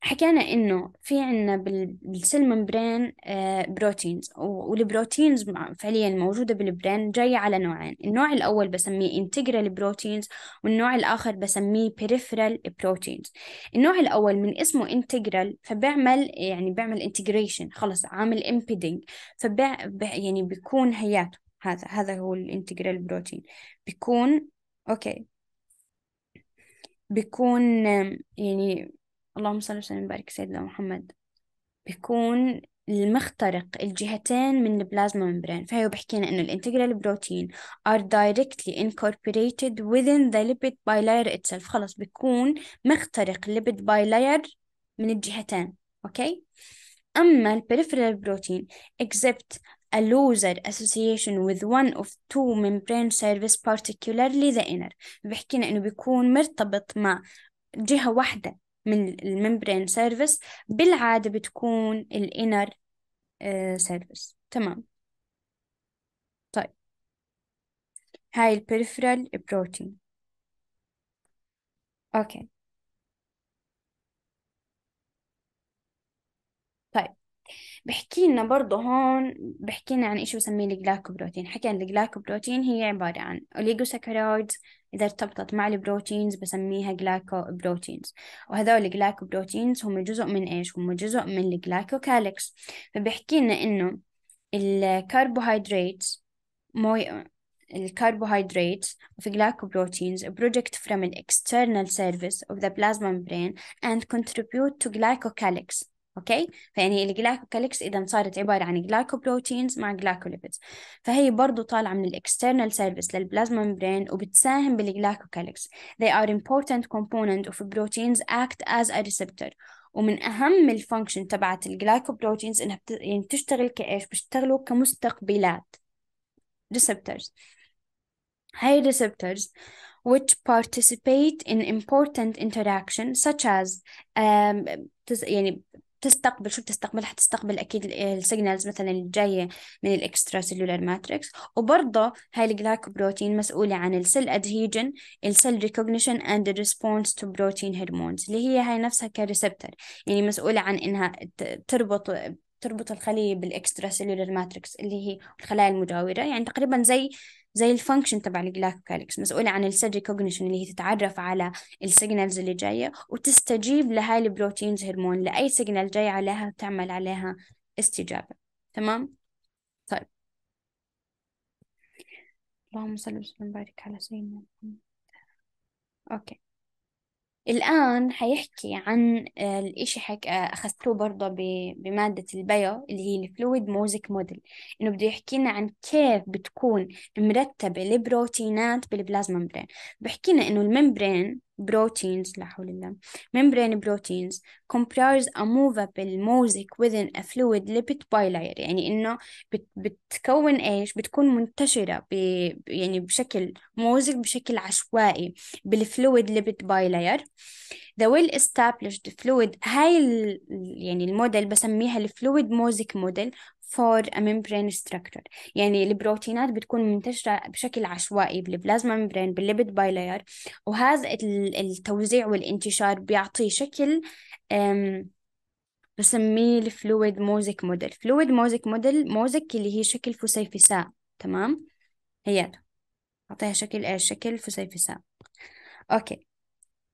حكينا إنه في عنا بالسلمون برين آه، بروتينز والبروتينز فعليا موجودة بالبرين جاية على نوعين النوع الأول بسميه انتجرال بروتينز والنوع الآخر بسميه peripheral بروتينز النوع الأول من اسمه انتجرال فبيعمل يعني بيعمل انتجريشن خلص عامل امبيدنج فبيع يعني بيكون هياته هذا هذا هو الانتجرال بروتين بيكون أوكي بيكون يعني اللهم صل وسلم وبارك سيدنا محمد بيكون المخترق الجهتين من البلازما ممبرين فهي لنا انه الانتجرال بروتين are directly incorporated within the lipid bilayer itself خلص بيكون مخترق باي bilayer من الجهتين اوكي اما البريفيرال بروتين except a loser association with one of two membrane service particularly the inner بحكينا انه بيكون مرتبط مع جهة واحدة من الممبرين سيرفيس بالعادة بتكون الانر آه، سيرفيس تمام طيب هاي البريفرال بروتين اوكي بحكي لنا برضه هون بحكي لنا عن إشي بسميه الجلايكوبروتين حكى عن الجلايكوبروتين هي عبارة عن أوليغوساكرايدز إذا ارتبطت مع البروتينز بسميها جلايكوبروتينز وهذول الجلايكوبروتينز هم جزء من إيش هم جزء من الجلايكوكاليكس فبحكي لنا إنه الكربوهيدرات موي الكربوهيدرات of glycoproteins بروجكت فروم الاكسترنال سيرفيس اوف ذا بلازما مبرين اند كونتريبيوت تو to glycocalyx اوكي فيعني الجلايكوكاليكس اذا صارت عباره عن جلايكوبروتينز مع جلايكوليبيدز فهي برضو طالعه من الاكسترنال سيرفيس للبلازما ممبرين وبتساهم بالجلايكوكاليكس they are important component of proteins act as a receptor ومن اهم الفانكشن تبعت الجلايكوبروتينز انها بت... يعني بتشتغل كايش بيشتغلوا كمستقبلات receptors هاي receptors which participate in important interactions such as um, يعني تستقبل شو بتستقبل حتستقبل اكيد السيجنالز مثلا الجايه من الاكسترا سيلولار ماتريكس وبرضه هاي الجلايكوبروتين مسؤوله عن السيل ادهيجن السيل ريكوجنيشن اند ريسبونس تو بروتين هرمونز اللي هي هاي نفسها كريسبتر يعني مسؤوله عن انها تربط تربط الخلية بالإكسترا سيلولار ماتريكس اللي هي الخلايا المجاورة يعني تقريبا زي زي الفانكشن تبع الجلاكوكاليكس مسؤولة عن السيدري كوجنيشن اللي هي تتعرف على السيجنالز اللي جاية وتستجيب لهاي البروتينز هرمون لأي سيجنال جاي عليها تعمل عليها استجابة تمام طيب اللهم صل وسلم وبارك على سيدنا محمد اوكي الآن حيحكي عن آه، الإشي حك... آه، أخذته برضه ب... بمادة البيو اللي هي الفلويد موزك موديل إنه بده يحكي لنا عن كيف بتكون مرتبة البروتينات بالبلازما ممبرين بحكينا إنه الممبرين proteins لا حول الله membrane proteins comprise a movable mosaic within a fluid lipid bilayer يعني إنه بت بتكون إيش بتكون منتشرة ب يعني بشكل موزك بشكل عشوائي بالفلويد lipid bilayer the well established fluid هاي ال يعني الموديل بسميها الفلويد موزك موديل for a membrane structure يعني البروتينات بتكون منتشرة بشكل عشوائي بالبلازما ممبرين بالليبيد بايلاير وهذا التوزيع والانتشار بيعطي شكل بسميه الفلويد موزك موديل فلويد موزك موديل موزك اللي هي شكل فسيفساء تمام هي أعطيها شكل إيش آه، شكل فسيفساء أوكي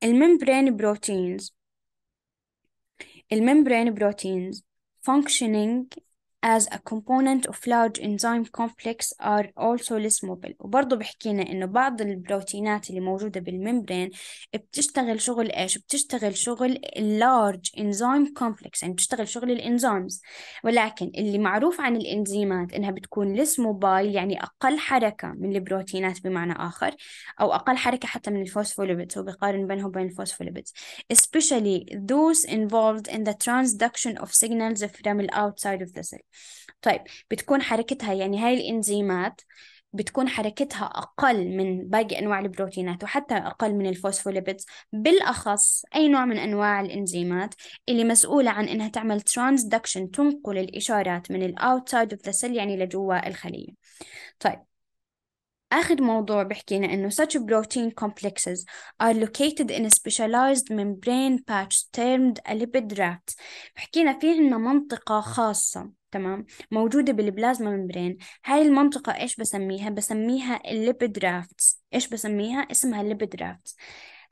الممبرين بروتينز الممبرين بروتينز functioning as a component of large enzyme complex are also less mobile وبرضه بحكينا إنه بعض البروتينات اللي موجودة بالممبرين بتشتغل شغل إيش؟ بتشتغل شغل large enzyme complex يعني بتشتغل شغل الإنزيمز ولكن اللي معروف عن الإنزيمات إنها بتكون less mobile يعني أقل حركة من البروتينات بمعنى آخر أو أقل حركة حتى من الفوسفوليبيدز وبقارن بينه وبين الفوسفوليبيدز especially those involved in the transduction of signals from the outside of the cell طيب بتكون حركتها يعني هاي الإنزيمات بتكون حركتها أقل من باقي أنواع البروتينات وحتى أقل من الفوسفوليبيدز بالأخص أي نوع من أنواع الإنزيمات اللي مسؤولة عن إنها تعمل ترانسدكشن تنقل الإشارات من الأوتسايد أوف ذا سيل يعني لجوا الخلية طيب آخر موضوع بحكينا إنه such protein complexes are located in a specialized membrane patch termed a lipid raft بحكينا في عنا منطقة خاصة تمام موجودة بالبلازما ممبرين هاي المنطقة إيش بسميها بسميها الليبيد رافتس إيش بسميها اسمها الليبيد رافتس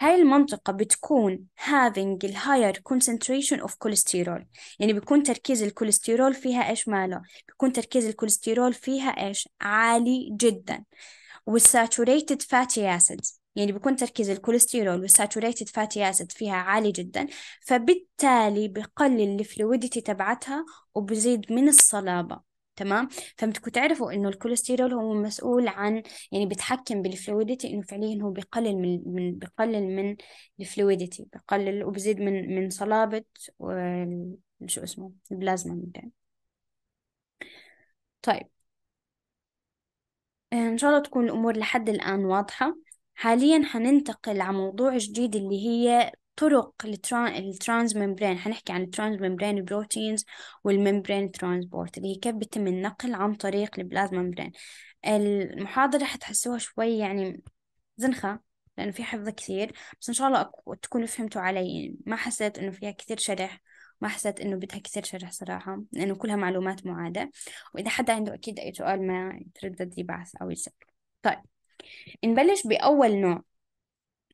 هاي المنطقة بتكون having the higher concentration of cholesterol يعني بيكون تركيز الكوليسترول فيها إيش ماله بيكون تركيز الكوليسترول فيها إيش عالي جداً والساتوريتد فاتي اسيد يعني بيكون تركيز الكوليسترول والساتوريتد فاتي اسيد فيها عالي جدا فبالتالي بقلل الفلويديتي تبعتها وبزيد من الصلابة تمام فبتكونوا تعرفوا انه الكوليسترول هو مسؤول عن يعني بيتحكم بالفلويديتي انه فعليا هو بقلل من من بقلل من الفلويديتي بقلل وبزيد من من صلابة شو اسمه البلازما يعني. طيب إن شاء الله تكون الأمور لحد الآن واضحة حاليا حننتقل على موضوع جديد اللي هي طرق الترانز الترانس ممبرين حنحكي عن الترانس ممبرين بروتينز والممبرين ترانسبورت اللي هي كيف بيتم النقل عن طريق البلازما ممبرين المحاضرة حتحسوها شوي يعني زنخة لأنه في حفظ كثير بس إن شاء الله تكونوا فهمتوا علي ما حسيت إنه فيها كثير شرح ما حسيت انه بدها كثير شرح صراحه لانه كلها معلومات معاده واذا حدا عنده اكيد اي سؤال ما يتردد يبعث او يسال طيب نبلش باول نوع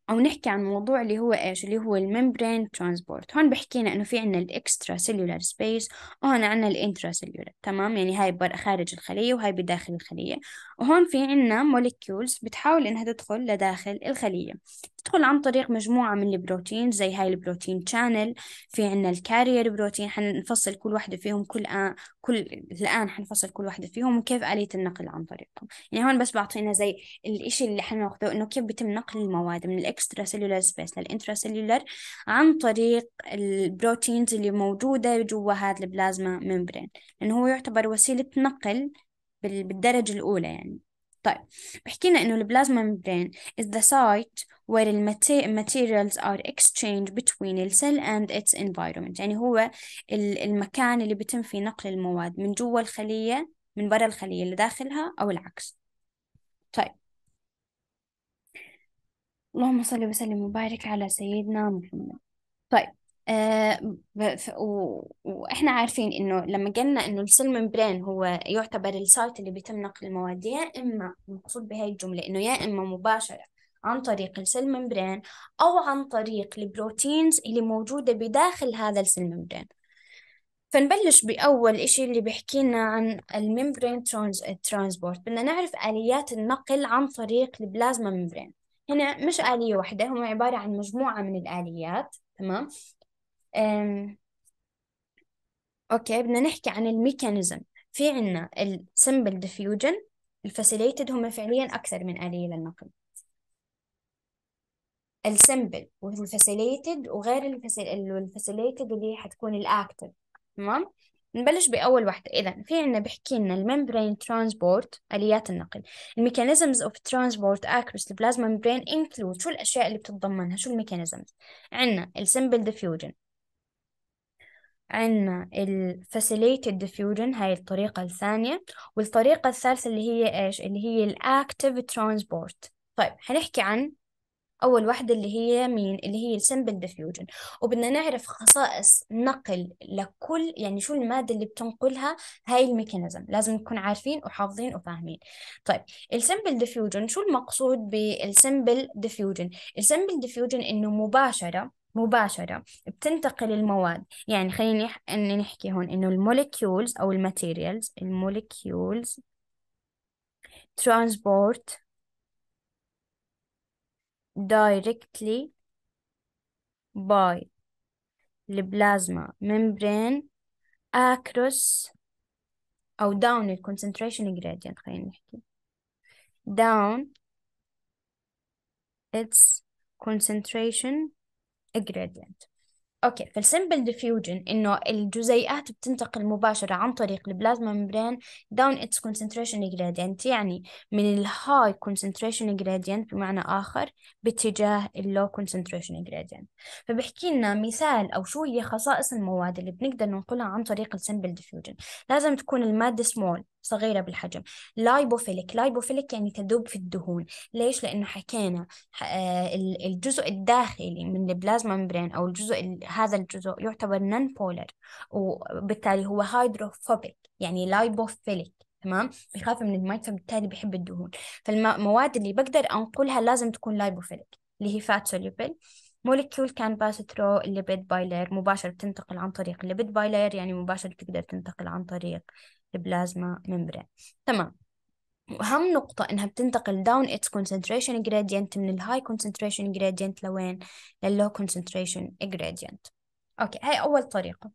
او نحكي عن موضوع اللي هو ايش اللي هو الممبرين ترانسبورت هون بحكينا انه في عندنا الاكسترا سيلولار سبيس وهون عندنا الانترا سيلولار تمام يعني هاي خارج الخليه وهاي بداخل الخليه وهون في عنا موليكيولز بتحاول إنها تدخل لداخل الخلية تدخل عن طريق مجموعة من البروتين زي هاي البروتين شانل في عنا الكارير بروتين حنفصل كل واحدة فيهم كل آن كل الآن حنفصل كل واحدة فيهم وكيف آلية النقل عن طريقهم يعني هون بس بعطينا زي الإشي اللي حناخده إنه كيف بيتم نقل المواد من الإكسترا سيلولار سبيس للإنترا سيلولار عن طريق البروتينز اللي موجودة جوا هذا البلازما ممبرين لأنه هو يعتبر وسيلة نقل بالدرجة الأولى يعني طيب بحكينا إنه البلازما membrane is the site where the materials are exchanged between the cell and its environment يعني هو المكان اللي بيتم فيه نقل المواد من جوا الخلية من برا الخلية اللي داخلها أو العكس طيب اللهم صل وسلم وبارك على سيدنا محمد طيب آه و... واحنا عارفين انه لما قلنا انه السلم برين هو يعتبر السايت اللي بيتم نقل المواد يا اما المقصود بهاي الجمله انه يا اما مباشره عن طريق السيل ممبرين او عن طريق البروتينز اللي موجوده بداخل هذا السيل ممبرين فنبلش بأول إشي اللي بيحكي لنا عن الممبرين ترانز... ترانسبورت بدنا نعرف آليات النقل عن طريق البلازما ممبرين هنا مش آلية واحدة هم عبارة عن مجموعة من الآليات تمام اوكي بدنا نحكي عن الميكانيزم في عنا السمبل ديفيوجن الفاسيليتد هم فعليا اكثر من آلية للنقل السمبل والفاسيليتد وغير الفاسيليتد اللي هي حتكون الاكتف تمام نبلش بأول واحدة إذا في عنا بحكي لنا الممبرين ترانسبورت آليات النقل الميكانيزمز اوف ترانسبورت اكروس البلازما ممبرين انكلود شو الأشياء اللي بتتضمنها شو الميكانيزمز عنا السمبل ديفيوجن عندنا ال facilitated diffusion هاي الطريقة الثانية والطريقة الثالثة اللي هي إيش اللي هي ال active transport طيب هنحكي عن أول واحدة اللي هي مين اللي هي simple diffusion وبدنا نعرف خصائص نقل لكل يعني شو المادة اللي بتنقلها هاي الميكانيزم لازم نكون عارفين وحافظين وفاهمين طيب ال simple diffusion شو المقصود بال simple diffusion ال simple diffusion إنه مباشرة مباشرة بتنتقل المواد يعني خليني نحكي هون إنه المولكيولز أو الماتيريالز المولكيولز transport directly by البلازما membrane across أو down ال concentration gradient خلينا نحكي down its concentration gradient اوكي فالسمبل ديفيوجن انه الجزيئات بتنتقل مباشره عن طريق البلازما ممبرين داون اتس كونسنتريشن جرادينت يعني من الهاي كونسنتريشن جرادينت بمعنى اخر باتجاه اللو كونسنتريشن جرادينت فبحكي لنا مثال او شو هي خصائص المواد اللي بنقدر ننقلها عن طريق السمبل ديفيوجن لازم تكون الماده سمول صغيرة بالحجم لايبوفيلك لايبوفيلك يعني تذوب في الدهون ليش؟ لأنه حكينا آه، الجزء الداخلي من البلازما ممبرين أو الجزء هذا الجزء يعتبر نون بولر وبالتالي هو هيدروفوبيك يعني لايبوفيلك تمام بيخاف من الماء فبالتالي بيحب الدهون فالمواد اللي بقدر أنقلها لازم تكون لايبوفيلك اللي هي فات سوليبل موليكيول كان باس ثرو الليبيد بايلير مباشرة بتنتقل عن طريق الليبيد بايلير يعني مباشرة تقدر تنتقل عن طريق البلازما ممبرين تمام واهم نقطة انها بتنتقل down its concentration gradient من high concentration gradient لوين للو concentration gradient اوكي هاي اول طريقة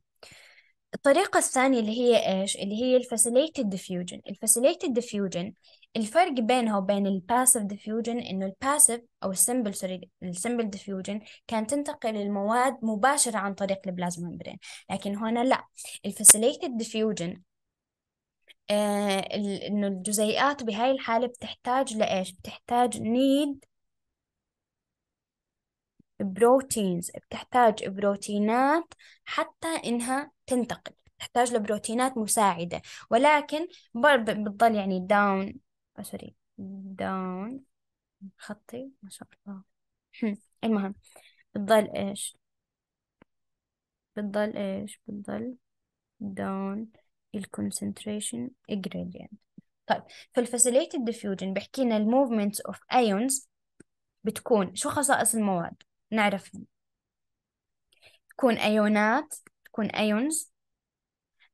الطريقة الثانية اللي هي ايش اللي هي facilitated diffusion facilitated diffusion الفرق بينها وبين passive diffusion انه passive او sorry سوري simple diffusion كانت تنتقل المواد مباشرة عن طريق البلازما ممبرين لكن هنا لا facilitated diffusion آه، انه الجزيئات بهاي الحالة بتحتاج لإيش؟ بتحتاج نيد بروتينز بتحتاج بروتينات حتى إنها تنتقل تحتاج لبروتينات مساعدة ولكن بتضل يعني داون سوري داون خطي ما شاء الله المهم بتضل إيش؟ بتضل إيش؟ بتضل داون الكونسنتريشن gradient طيب في الفاسيليتد ديفيوجن بيحكي لنا الموفمنت اوف ايونز بتكون شو خصائص المواد نعرفهم تكون ايونات تكون ايونز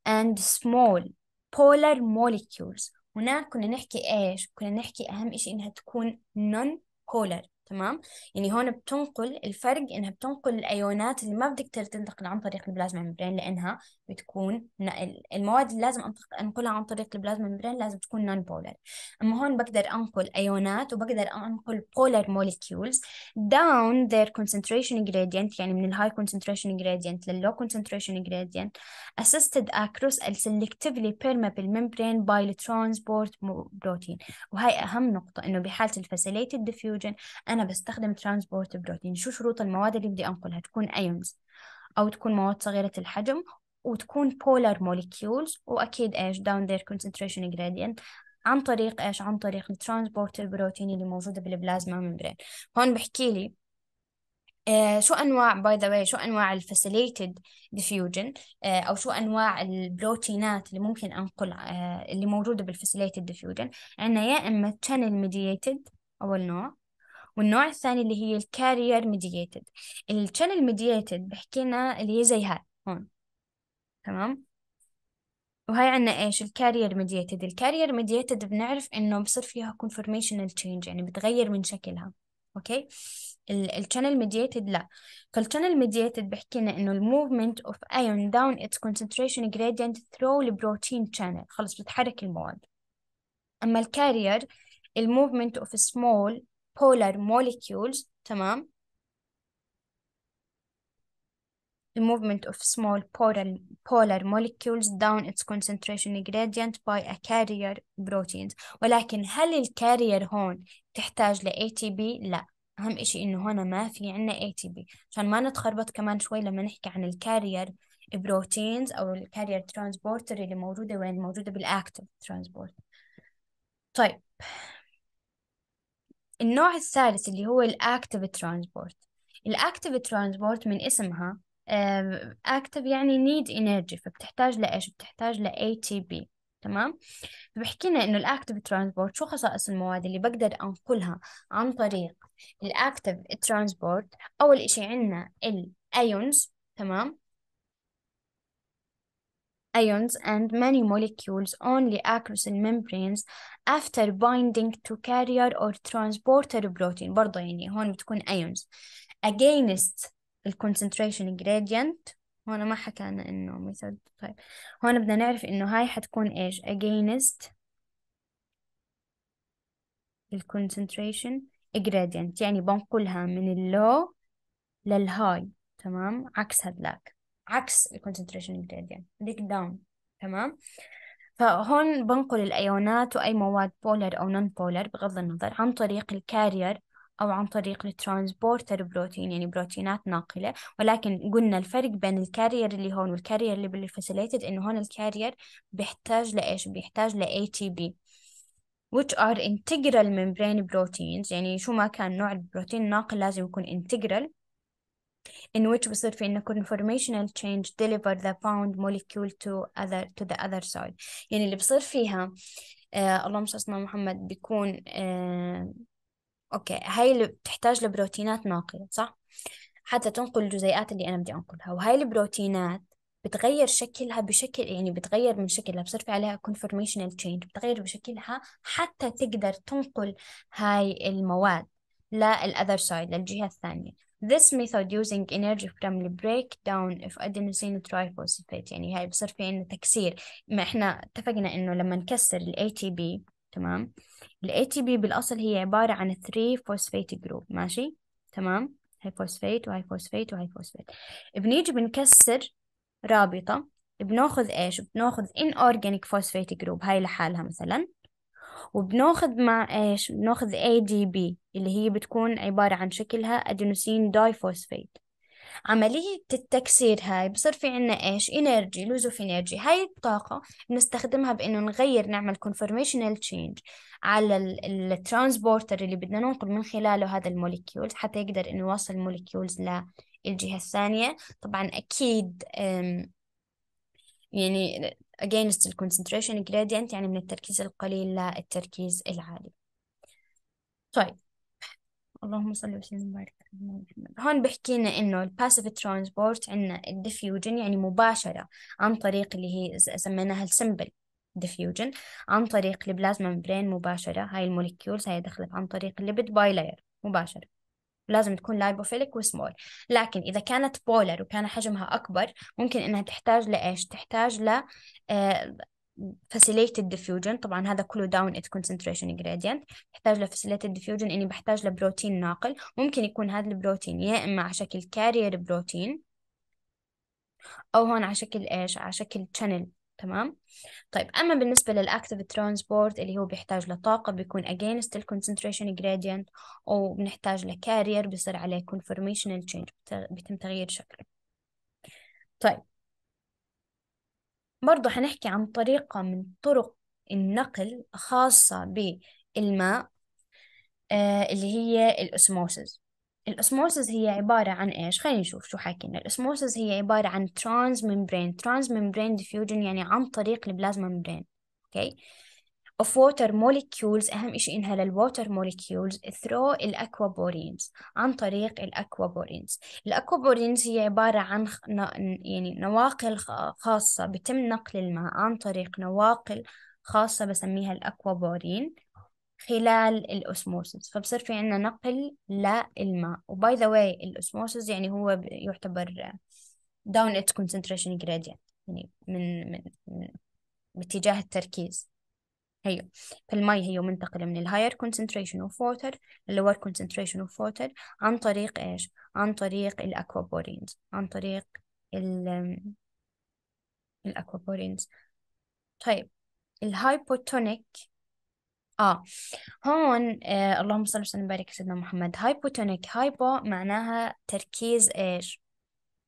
and small polar molecules هناك كنا نحكي ايش كنا نحكي اهم شيء انها تكون non polar تمام يعني هون بتنقل الفرق انها بتنقل الايونات اللي ما بتقدر تنتقل عن طريق البلازما ممبرين لانها بتكون المواد اللي لازم انقلها عن طريق البلازما ممبرين لازم تكون نون بولر اما هون بقدر انقل ايونات وبقدر انقل بولر موليكيولز داون ذير كونسنتريشن جريدينت يعني من الهاي كونسنتريشن جريدينت لللو كونسنتريشن جريدينت assisted across السلكتيفلي selectively permeable باي ترانسبورت بروتين وهي اهم نقطه انه بحاله الفاسيليتد diffusion أنا بستخدم ترانسبورت بروتين شو شروط المواد اللي بدي أنقلها تكون أيونز أو تكون مواد صغيرة الحجم وتكون بولار مولكيولز وأكيد إيش داون ذير كونسنتريشن gradient عن طريق إيش عن طريق الترانسبورت بروتين اللي موجودة بالبلازما ميمبرين هون بحكي لي آه شو انواع باي ذا واي شو انواع الفاسيليتد ديفيوجن آه او شو انواع البروتينات اللي ممكن انقل آه اللي موجوده بالفاسيليتد ديفيوجن عندنا يا اما تشانل ميديتد اول نوع والنوع الثاني اللي هي الكارير ميديتد الشانل ميديتد بحكينا اللي هي زي هاي هون تمام وهي عنا ايش الكارير ميديتد الكارير ميديتد بنعرف انه بصير فيها conformational تشينج يعني بتغير من شكلها اوكي الشانل ميديتد لا فالشانل ميديتد بحكي لنا انه الموفمنت اوف ايون داون اتس كونسنتريشن جريدينت ثرو البروتين شانل خلص بتحرك المواد اما الكارير الموفمنت اوف سمول polar molecules تمام the movement of small polar, polar molecules down its concentration gradient by a carrier protein ولكن هل الكارير هون تحتاج ل ATP؟ لا أهم إشي إنه هنا ما في عنا ATP عشان ما نتخربط كمان شوي لما نحكي عن الكارير بروتينز أو الكارير ترانسبورتر اللي موجودة وين موجودة بالأكتف ترانسبورت طيب النوع الثالث اللي هو الاكتف ترانسبورت الاكتف ترانسبورت من اسمها أكتف يعني نيد إنرجي فبتحتاج لإيش؟ بتحتاج ل ATP تمام؟ فبحكينا إنه الأكتف ترانسبورت شو خصائص المواد اللي بقدر أنقلها عن طريق الأكتف ترانسبورت أول شيء عندنا الأيونز تمام؟ ions and many molecules only across the membranes after binding to carrier or transporter protein برضه يعني هون بتكون ions against ال concentration gradient هون ما حكينا انه method طيب هون بدنا نعرف انه هاي حتكون ايش against ال concentration gradient يعني بنقلها من اللو للهاي تمام عكس هذلاك عكس الكونسنتريشن gradient هذيك داون تمام فهون بنقل الايونات واي مواد بولر او نون بولر بغض النظر عن طريق الكارير أو عن طريق الترانسبورتر بروتين يعني بروتينات ناقلة ولكن قلنا الفرق بين الكارير اللي هون والكارير اللي بالفاسيليتد إنه هون الكارير بيحتاج لإيش بيحتاج ل ATP which are integral membrane proteins يعني شو ما كان نوع البروتين الناقل لازم يكون integral in which بصير في إن conformational change deliver the bound molecule to other to the other side يعني اللي بصير فيها آه اللهم صل على محمد بيكون آه أوكي هاي اللي بتحتاج لبروتينات ناقلة صح حتى تنقل الجزيئات اللي أنا بدي أنقلها وهاي البروتينات بتغير شكلها بشكل يعني بتغير من شكلها بصير في عليها conformational change بتغير بشكلها حتى تقدر تنقل هاي المواد للأذر سايد للجهة الثانية This method using energy from the breakdown of adenosine triphosphate يعني هاي بصير في عندنا تكسير ما احنا اتفقنا انه لما نكسر ال ATP تمام ال ATP بالاصل هي عبارة عن 3 phosphate group ماشي تمام هاي phosphate وهاي phosphate وهاي phosphate بنيجي بنكسر رابطة بناخذ ايش بناخذ inorganic phosphate group هاي لحالها مثلا وبناخذ مع ايش بناخذ بي اللي هي بتكون عبارة عن شكلها أدينوسين فوسفيت عملية التكسير هاي بصير في عنا إيش إنرجي لوز أوف إنرجي هاي الطاقة بنستخدمها بإنه نغير نعمل conformational change على الترانسبورتر اللي بدنا ننقل من خلاله هذا الموليكيولز حتى يقدر إنه يوصل المولكيولز للجهة الثانية طبعا أكيد يعني against the concentration gradient يعني من التركيز القليل للتركيز العالي طيب اللهم صل وسلم وبارك على محمد هون بحكينا انه الباسيف ترانسبورت عندنا الديفيوجن يعني مباشره عن طريق اللي هي سميناها السمبل ديفيوجن عن طريق البلازما ممبرين مباشره هاي الموليكيولز هي دخلت عن طريق الليبيد باي لاير مباشره لازم تكون لايبوفيلك وسمول لكن إذا كانت بولر وكان حجمها أكبر ممكن إنها تحتاج لإيش تحتاج ل فاسيليتد آه، ديفيوجن طبعا هذا كله داون ات كونسنتريشن جراديانت تحتاج لفاسيليتد ديفيوجن إني بحتاج لبروتين ناقل ممكن يكون هذا البروتين يا إما على شكل كارير بروتين أو هون على شكل إيش على شكل شانل تمام طيب اما بالنسبه للاكتيف ترانسبورت اللي هو بيحتاج لطاقه بيكون against الكونسنتريشن gradient وبنحتاج لكارير بيصير عليه conformational change بيتم تغيير شكله طيب برضه حنحكي عن طريقة من طرق النقل خاصة بالماء آه اللي هي الأسموسز الاسموسس هي عبارة عن إيش؟ خلينا نشوف شو حاكينا الاسموسس هي عبارة عن ترانز ممبرين ترانز ممبرين diffusion يعني عن طريق البلازما ممبرين أوكي of water molecules أهم إشي إنها للwater molecules through الأكوابورينز عن طريق الأكوابورينز الأكوابورينز هي عبارة عن يعني نواقل خاصة بتم نقل الماء عن طريق نواقل خاصة بسميها الأكوابورين خلال الأسموسس فبصير في عندنا نقل للماء وباي ذا واي الأسموسس يعني هو يعتبر داون its concentration gradient يعني من, من, من باتجاه التركيز هيو فالمي هيو منتقلة من الهاير concentration of water lower concentration of water عن طريق إيش؟ عن طريق الأكوابورينز عن طريق ال الأكوابورينز طيب الهايبوتونيك اه هون آه اللهم صل وسلم وبارك سيدنا محمد هايبوتونيك هايبو معناها تركيز ايش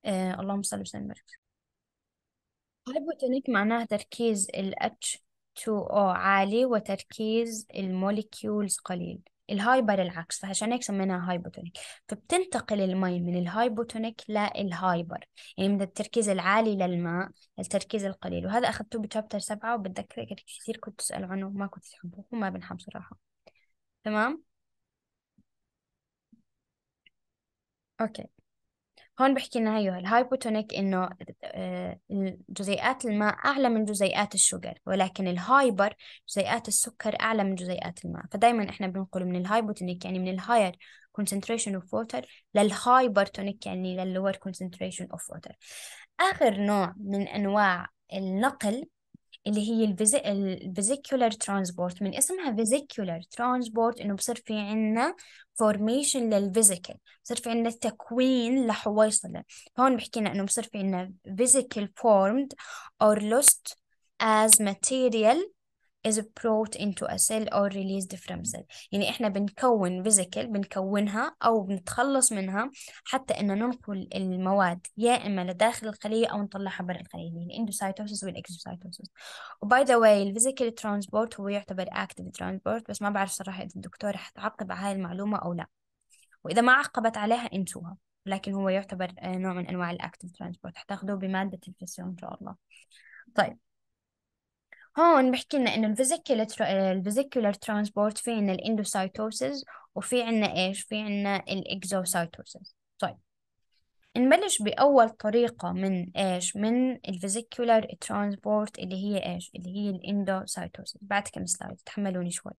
آه اللهم صل وسلم وبارك هايبوتونيك معناها تركيز ال H2O عالي وتركيز الموليكيولز قليل الهايبر العكس فعشان هيك سميناها هايبوتونيك فبتنتقل المي من الهايبوتونيك للهايبر يعني من التركيز العالي للماء للتركيز القليل وهذا أخذته بشابتر سبعة وبتذكر كثير كنت تسأل عنه وما كنت تحبه وما بنحب صراحة تمام؟ أوكي هون بحكي لنا هيو الهايبوتونيك إنه آه، جزيئات الماء أعلى من جزيئات الشوجر ولكن الهايبر جزيئات السكر أعلى من جزيئات الماء فدايما إحنا بنقول من الهايبوتونيك يعني من الهاير concentration of water للهايبرتونيك يعني للlower concentration of water آخر نوع من أنواع النقل اللي هي الفيزيكولار ترانسبورت من اسمها فيزيكولار ترانسبورت انه بصير في عنا فورميشن للفيزيكل بصير في عنا تكوين لحويصله هون بحكينا انه بصير في عنا فيزيكل فورمد اور لوست از ماتيريال is brought into a cell or released from cell يعني إحنا بنكون فيزيكال بنكونها أو بنتخلص منها حتى إنه ننقل المواد يا إما لداخل الخلية أو نطلعها برا الخلية يعني الاندوسايتوسيس والإكزوسايتوسيس وباي ذا واي الفيزيكال ترانسبورت هو يعتبر أكتيف ترانسبورت بس ما بعرف صراحة إذا الدكتورة حتعقب على هاي المعلومة أو لا وإذا ما عقبت عليها انسوها لكن هو يعتبر آه، نوع من أنواع الأكتيف ترانسبورت حتاخذوه بمادة الفسيون إن شاء الله طيب هون بحكي لنا انه الفيزيكولار الفيزيكولار ترانسبورت في عندنا الاندوسايتوسز وفي عندنا ايش في عندنا الاكزوسايتوسز طيب نبلش بأول طريقة من إيش من الفيزيكولار ترانسبورت اللي هي إيش اللي هي الاندوسايتوسيس بعد كم سلايد تحملوني شوي